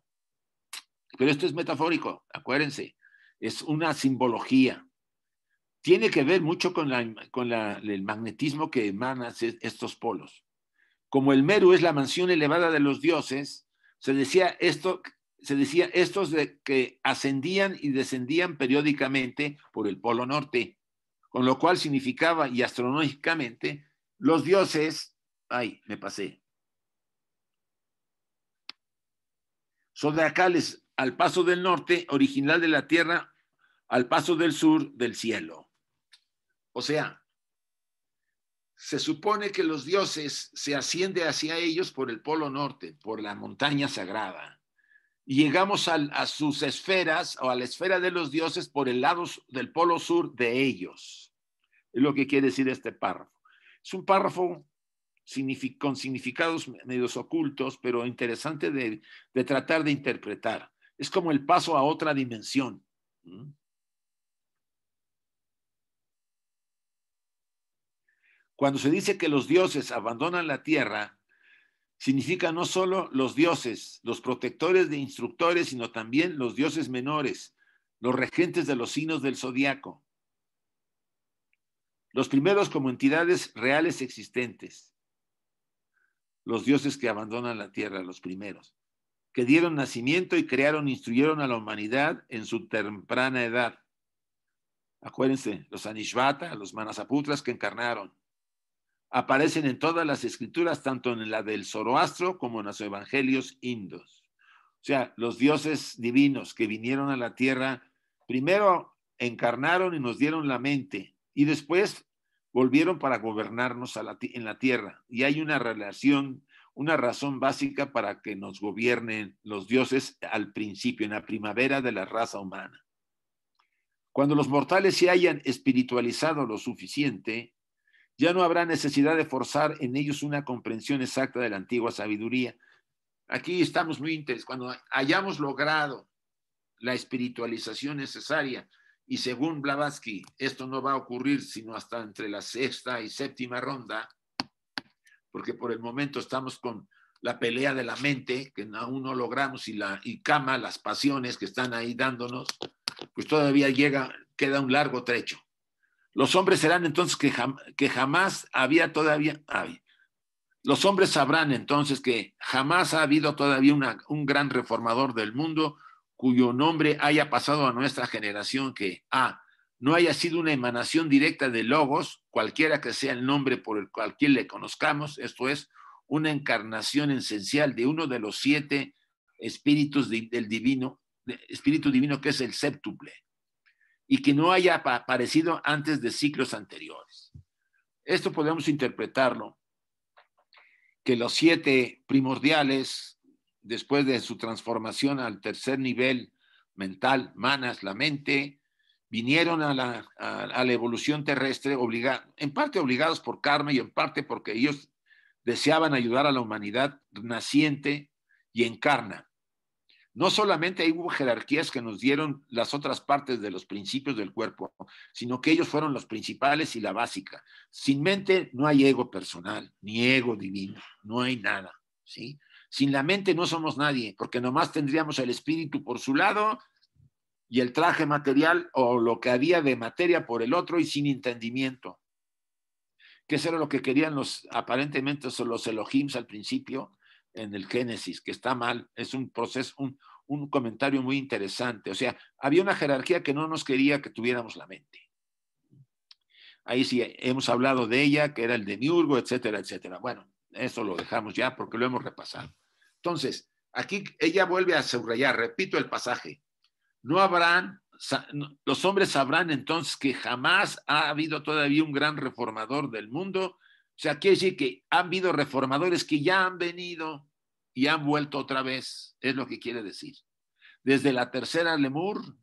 Pero esto es metafórico, acuérdense, es una simbología. Tiene que ver mucho con, con el magnetismo que emanan estos polos. Como el Meru es la mansión elevada de los dioses, se decía esto se decía estos de que ascendían y descendían periódicamente por el Polo Norte, con lo cual significaba y astronómicamente los dioses, ay, me pasé, zodiacales al paso del norte, original de la tierra, al paso del sur, del cielo. O sea, se supone que los dioses se asciende hacia ellos por el polo norte, por la montaña sagrada. Y llegamos a, sus esferas o a la esfera de los dioses por el lado del polo sur de ellos. Es lo que quiere decir este párrafo. Es un párrafo con significados medios ocultos, pero interesante de tratar de interpretar. Es como el paso a otra dimensión. ¿Mm? Cuando se dice que los dioses abandonan la tierra, significa no solo los dioses, los protectores de instructores, sino también los dioses menores, los regentes de los signos del zodiaco. Los primeros como entidades reales existentes. Los dioses que abandonan la tierra, los primeros que dieron nacimiento y crearon, e instruyeron a la humanidad en su temprana edad. Acuérdense, los Anishvata, los Manasaputras que encarnaron, aparecen en todas las escrituras, tanto en la del Zoroastro como en los evangelios indos. O sea, los dioses divinos que vinieron a la tierra, primero encarnaron y nos dieron la mente, y después volvieron para gobernarnos en la tierra. Y hay una relación una razón básica para que nos gobiernen los dioses al principio, en la primavera de la raza humana. Cuando los mortales se hayan espiritualizado lo suficiente, ya no habrá necesidad de forzar en ellos una comprensión exacta de la antigua sabiduría. Aquí estamos muy interesados. Cuando hayamos logrado la espiritualización necesaria, y según Blavatsky, esto no va a ocurrir sino hasta entre la sexta y séptima ronda, porque por el momento estamos con la pelea de la mente, que aún no logramos, y, la, y cama, las pasiones que están ahí dándonos, pues todavía llega, queda un largo trecho. Los hombres serán entonces que, que jamás había todavía, los hombres sabrán entonces que jamás ha habido todavía un gran reformador del mundo cuyo nombre haya pasado a nuestra generación que ha... Ah, no haya sido una emanación directa de Logos, cualquiera que sea el nombre por el cual le conozcamos, esto es, una encarnación esencial de uno de los siete espíritus del divino, espíritu divino que es el séptuple, y que no haya aparecido antes de ciclos anteriores. Esto podemos interpretarlo, que los siete primordiales, después de su transformación al tercer nivel mental, manas, la mente, vinieron a la, evolución terrestre, obliga, en parte obligados por karma y en parte porque ellos deseaban ayudar a la humanidad naciente y encarna. No solamente hubo jerarquías que nos dieron las otras partes de los principios del cuerpo, sino que ellos fueron los principales y la básica. Sin mente no hay ego personal, ni ego divino, no hay nada, ¿sí? Sin la mente no somos nadie, porque nomás tendríamos el espíritu por su lado y el traje material o lo que había de materia por el otro y sin entendimiento. qué era lo que querían los aparentemente los Elohims al principio en el Génesis, que está mal, es un proceso, un, un comentario muy interesante. O sea, había una jerarquía que no nos quería que tuviéramos la mente. Ahí sí hemos hablado de ella, que era el demiurgo, etcétera, etcétera. Bueno, eso lo dejamos ya porque lo hemos repasado. Entonces, aquí ella vuelve a subrayar, repito el pasaje, no habrán, los hombres sabrán entonces que jamás ha habido todavía un gran reformador del mundo. O sea, quiere decir que han habido reformadores que ya han venido y han vuelto otra vez, es lo que quiere decir. Desde la tercera Lemur,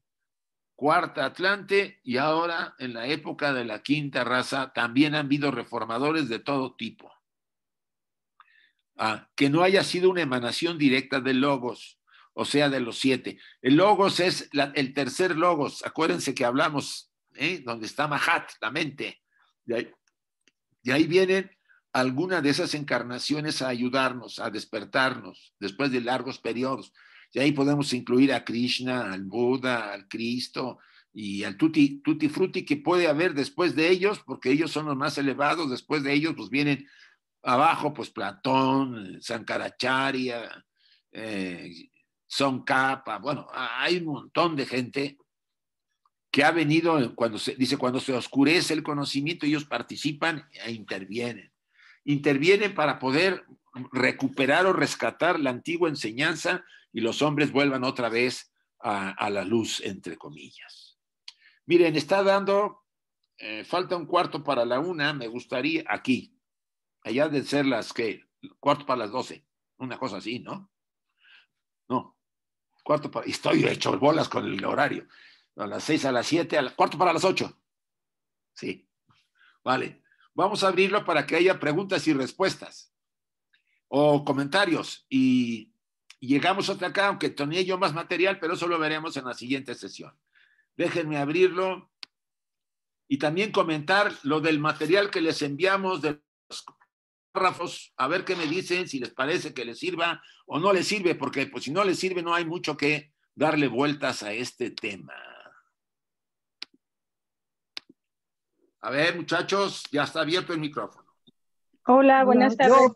cuarta Atlante y ahora en la época de la quinta raza también han habido reformadores de todo tipo. Ah, que no haya sido una emanación directa de Logos, o sea, de los siete. El logos es el tercer logos. Acuérdense que hablamos, ¿eh? donde está Mahat, la mente. Y ahí, vienen algunas de esas encarnaciones a ayudarnos, a despertarnos después de largos periodos. Y ahí podemos incluir a Krishna, al Buda, al Cristo y al Tutti, tutti Frutti que puede haber después de ellos, porque ellos son los más elevados. Después de ellos, pues vienen abajo, pues Platón, Sankaracharya, eh, son Capa, bueno, hay un montón de gente que ha venido, cuando se, dice, cuando se oscurece el conocimiento, ellos participan e intervienen. Intervienen para poder recuperar o rescatar la antigua enseñanza y los hombres vuelvan otra vez a, la luz, entre comillas. Miren, está dando, eh, falta un cuarto para la una, me gustaría, aquí, allá de ser las que, cuarto para las doce, una cosa así, ¿no? cuarto para, y estoy hecho bolas con el horario, a las seis, a las siete, a las cuarto para las ocho. Sí, vale. Vamos a abrirlo para que haya preguntas y respuestas o comentarios y llegamos hasta acá, aunque tenía yo más material, pero eso lo veremos en la siguiente sesión. Déjenme abrirlo y también comentar lo del material que les enviamos de los párrafos, a ver qué me dicen, si les parece que les sirva o no les sirve, porque pues, si no les sirve no hay mucho que darle vueltas a este tema. A ver, muchachos, ya está abierto el micrófono. Hola, buenas tardes.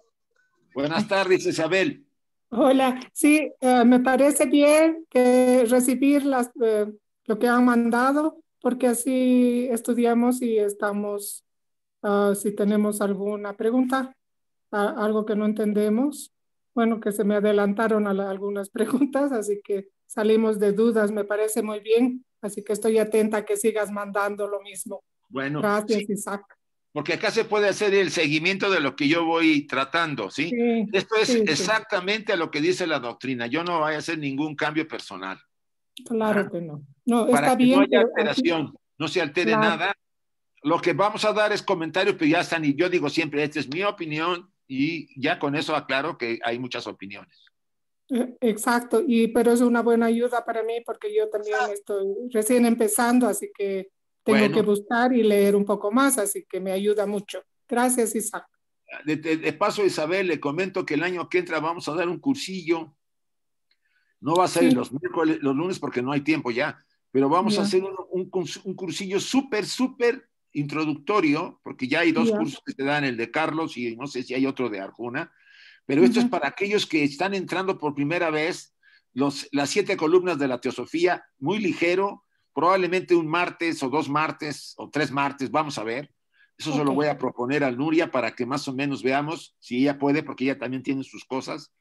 Buenas tardes, Isabel. Hola, sí, eh, me parece bien que recibir las, eh, lo que han mandado, porque así estudiamos y estamos, ah, si tenemos alguna pregunta algo que no entendemos. Bueno, que se me adelantaron a algunas preguntas, así que salimos de dudas, me parece muy bien. Así que estoy atenta a que sigas mandando lo mismo. Bueno. Gracias, Isaac. Porque acá se puede hacer el seguimiento de lo que yo voy tratando, ¿sí? Esto es exactamente a lo que dice la doctrina. Yo no voy a hacer ningún cambio personal. Claro ah, que no. No, está bien. No alteración, no se altere nada. Lo que vamos a dar es comentarios, pero ya están, y yo digo siempre, esta es mi opinión, y ya con eso aclaro que hay muchas opiniones. Eh, exacto, y pero es una buena ayuda para mí porque yo también estoy recién empezando, así que tengo que buscar y leer un poco más, así que me ayuda mucho. Gracias, Isaac. De, paso, Isabel, le comento que el año que entra vamos a dar un cursillo. No va a ser los miércoles, los lunes porque no hay tiempo ya, pero vamos a hacer un cursillo súper, súper introductorio, porque ya hay dos cursos que te dan, el de Carlos y no sé si hay otro de Arjuna, pero esto es para aquellos que están entrando por primera vez, los, las siete columnas de la teosofía, muy ligero, probablemente un martes o dos martes o tres martes, vamos a ver. Eso se lo voy a proponer a Nuria para que más o menos veamos si ella puede, porque ella también tiene sus cosas.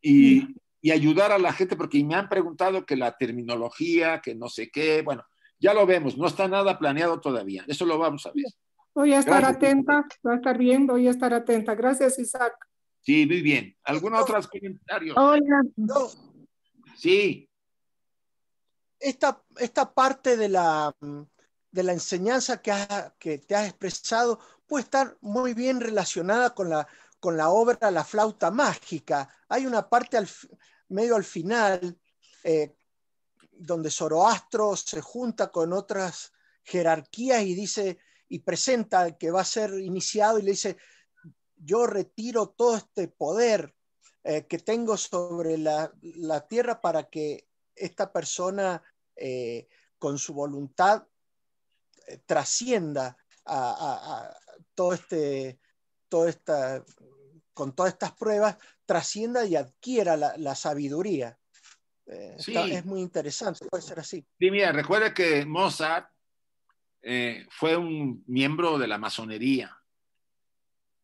Y, y ayudar a la gente, porque me han preguntado que la terminología, que no sé qué, bueno, ya lo vemos, no está nada planeado todavía. Eso lo vamos a ver. Voy a estar atenta, voy a estar viendo voy a estar atenta. Gracias, Isaac. Sí, muy bien. ¿Algún otro comentario? Hola. Sí. Esta, esta parte de la, de la enseñanza que, que te has expresado puede estar muy bien relacionada con la, con la obra La flauta mágica. Hay una parte al, medio al final eh, donde Zoroastro se junta con otras jerarquías y dice y presenta al que va a ser iniciado y le dice, yo retiro todo este poder eh, que tengo sobre la, tierra para que esta persona eh, con su voluntad eh, trascienda a, todo este, con todas estas pruebas, trascienda y adquiera la sabiduría. Eh, es muy interesante, puede ser así. mira, recuerda que Mozart eh, fue un miembro de la masonería.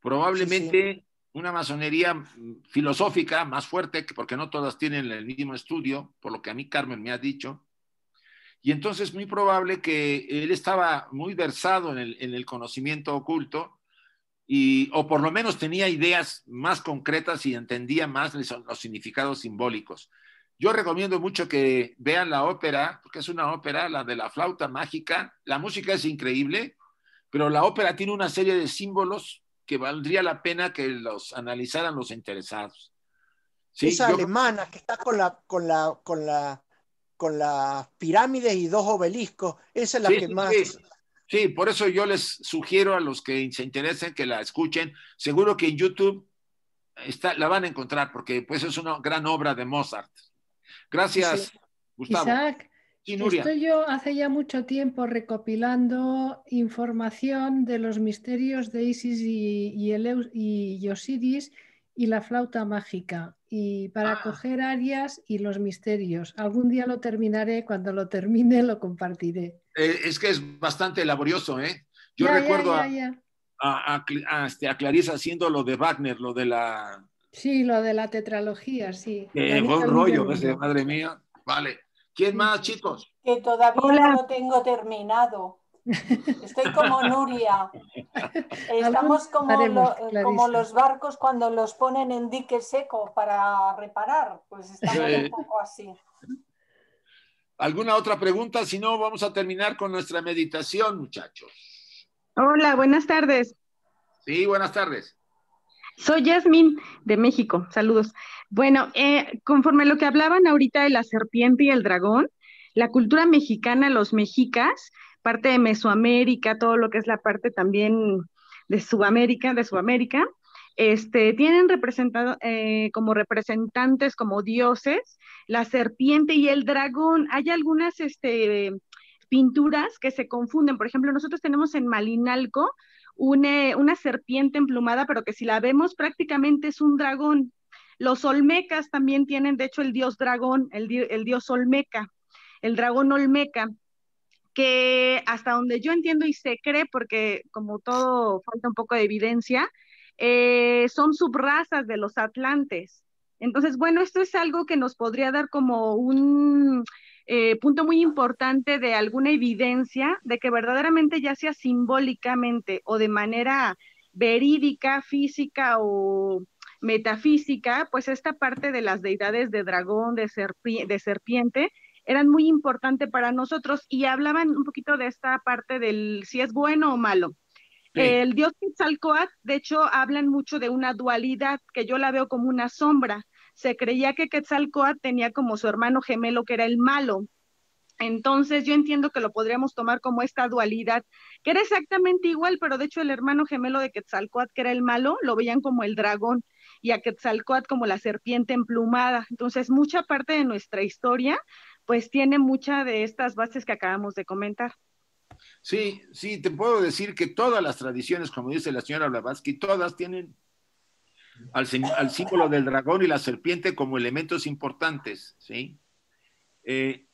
Probablemente una masonería mm, filosófica más fuerte, porque no todas tienen el mismo estudio, por lo que a mí Carmen me ha dicho. Y entonces muy probable que él estaba muy versado en el, conocimiento oculto y, o por lo menos tenía ideas más concretas y entendía más los significados simbólicos. Yo recomiendo mucho que vean la ópera, porque es una ópera, la de la flauta mágica. La música es increíble, pero la ópera tiene una serie de símbolos que valdría la pena que los analizaran los interesados. Esa alemana que está con la, con la, con la, con las pirámides y dos obeliscos, esa es la que más... Sí. por eso yo les sugiero a los que se interesen que la escuchen. Seguro que en YouTube está, la van a encontrar porque pues es una gran obra de Mozart. Gracias, Gustavo. Isaac, y estoy yo hace ya mucho tiempo recopilando información de los misterios de Isis y, y, y Osiris y la flauta mágica y para ah. coger arias y los misterios. Algún día lo terminaré, cuando lo termine lo compartiré. Eh, es que es bastante laborioso, ¿eh? Yo recuerdo a, a, este, haciendo lo de Wagner, lo de la Sí, lo de la tetralogía, sí. Qué rollo madre mía. Vale. ¿Quién más, chicos? Que todavía no tengo terminado. Estoy como Nuria. Estamos como, eh, los barcos cuando los ponen en dique seco para reparar. Pues estamos un poco así. ¿Alguna otra pregunta? Si no, vamos a terminar con nuestra meditación, muchachos. Hola, buenas tardes. Sí, buenas tardes. Soy Yasmin de México, saludos. Bueno, eh, conforme a lo que hablaban ahorita de la serpiente y el dragón, la cultura mexicana, los mexicas, parte de Mesoamérica, todo lo que es la parte también de Sudamérica, de Sudamérica, este, tienen representado eh, como representantes, como dioses, la serpiente y el dragón. Hay algunas este, pinturas que se confunden. Por ejemplo, nosotros tenemos en Malinalco una, serpiente emplumada, pero que si la vemos prácticamente es un dragón. Los olmecas también tienen, de hecho, el dios dragón, el, dios olmeca, el dragón olmeca que hasta donde yo entiendo y se cree, porque como todo falta un poco de evidencia, eh, son subrazas de los atlantes. Entonces, bueno, esto es algo que nos podría dar como un, eh, punto muy importante de alguna evidencia de que verdaderamente ya sea simbólicamente o de manera verídica, física o metafísica, pues esta parte de las deidades de dragón, de, serpiente, eran muy importantes para nosotros y hablaban un poquito de esta parte del si es bueno o malo. El dios salcoat de hecho, hablan mucho de una dualidad que yo la veo como una sombra se creía que Quetzalcoatl tenía como su hermano gemelo que era el malo. Entonces yo entiendo que lo podríamos tomar como esta dualidad, que era exactamente igual, pero de hecho el hermano gemelo de Quetzalcoatl, que era el malo, lo veían como el dragón y a Quetzalcoatl como la serpiente emplumada. Entonces mucha parte de nuestra historia pues tiene mucha de estas bases que acabamos de comentar. Sí, sí, te puedo decir que todas las tradiciones, como dice la señora Blavatsky, todas tienen al, símbolo del dragón y la serpiente como elementos importantes, ¿sí? Eh,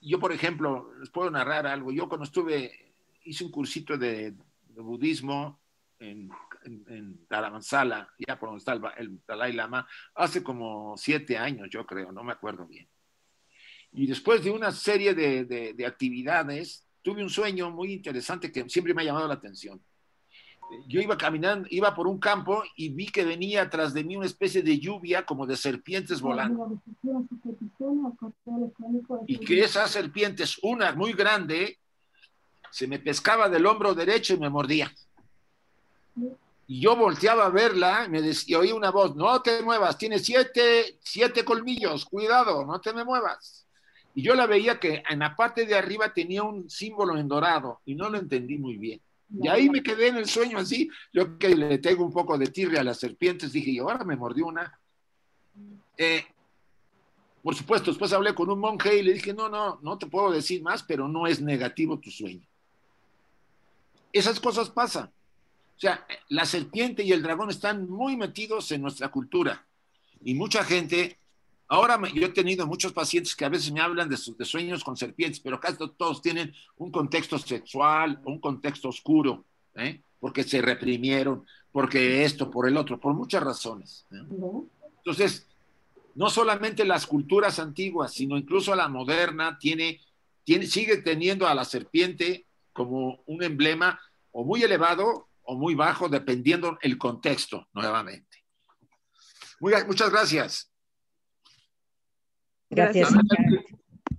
yo, por ejemplo, les puedo narrar algo. Yo cuando estuve, hice un cursito de, budismo en, en, ya por donde está el, Dalai Lama, hace como siete años, yo creo, no me acuerdo bien. Y después de una serie de actividades, tuve un sueño muy interesante que siempre me ha llamado la atención yo iba caminando, iba por un campo y vi que venía tras de mí una especie de lluvia como de serpientes volando. Y que esas serpientes, una muy grande, se me pescaba del hombro derecho y me mordía. Y yo volteaba a verla me decía, y oí una voz, no te muevas, tiene siete colmillos, cuidado, no te me muevas. Y yo la veía que en la parte de arriba tenía un símbolo en dorado y no lo entendí muy bien y ahí me quedé en el sueño así. Yo que le tengo un poco de tirre a las serpientes, dije, y ahora me mordió una. Eh, por supuesto, después hablé con un monje y le dije, no, no, no te puedo decir más, pero no es negativo tu sueño. Esas cosas pasan. O sea, la serpiente y el dragón están muy metidos en nuestra cultura. Y mucha gente Ahora yo he tenido muchos pacientes que a veces me hablan de, sus, sueños con serpientes, pero casi todos tienen un contexto sexual, un contexto oscuro, ¿eh? porque se reprimieron, porque esto, por el otro, por muchas razones. ¿eh? Entonces, no solamente las culturas antiguas, sino incluso la moderna tiene, tiene, sigue teniendo a la serpiente como un emblema o muy elevado o muy bajo, dependiendo el contexto, nuevamente. Muy, muchas gracias. Gracias.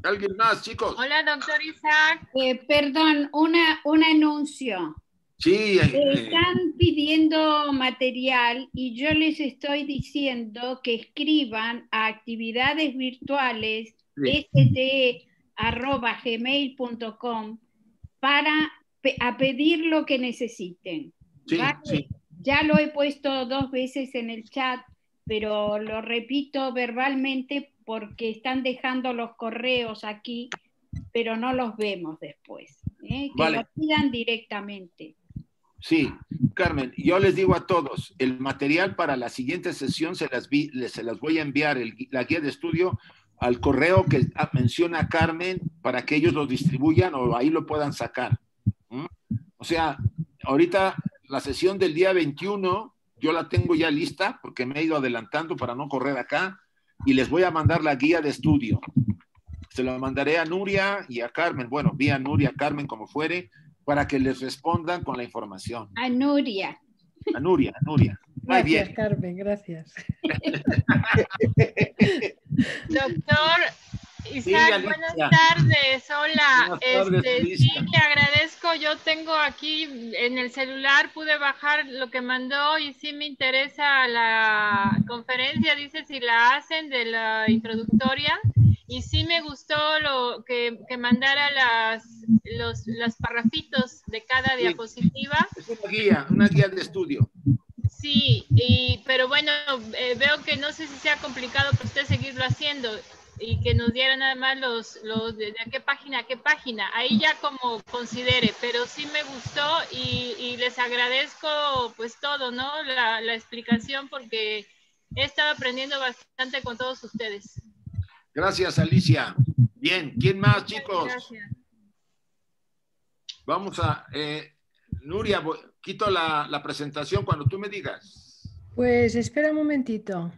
¿Alguien más, chicos? Hola, doctor Isaac. Eh, perdón, una, un anuncio. Sí. Eh, eh. están pidiendo material y yo les estoy diciendo que escriban a actividades virtuales para pedir lo que necesiten. Ya lo he puesto dos veces en el chat pero lo repito verbalmente porque están dejando los correos aquí, pero no los vemos después. ¿eh? Que lo pidan directamente. Sí, Carmen, yo les digo a todos, el material para la siguiente sesión se las, se las voy a enviar, la guía de estudio, al correo que ah, menciona Carmen para que ellos lo distribuyan o ahí lo puedan sacar. O sea, ahorita la sesión del día 21 yo la tengo ya lista porque me he ido adelantando para no correr acá y les voy a mandar la guía de estudio. Se la mandaré a Nuria y a Carmen, bueno, vía Nuria, Carmen, como fuere, para que les respondan con la información. A Nuria. A Nuria, a Nuria. Muy gracias, Carmen, gracias. Doctor, Isaac, buenas tardes, hola. Este, sí, te agradezco. Yo tengo aquí en el celular, pude bajar lo que mandó y sí me interesa la conferencia, dice si la hacen de la introductoria. Y sí me gustó lo que, que mandara las, los parrafitos de cada diapositiva. Es una guía, una guía de estudio. Sí, y, pero bueno, eh, veo que no sé si sea complicado para usted seguirlo haciendo y que nos dieran además los, los de, qué página, qué página. Ahí ya como considere, pero sí me gustó y, les agradezco pues todo, ¿no? La, explicación porque he estado aprendiendo bastante con todos ustedes. Gracias, Alicia. Bien, ¿quién más, chicos? Gracias. Vamos a, eh, Nuria, quito la, la presentación cuando tú me digas. Pues espera un momentito.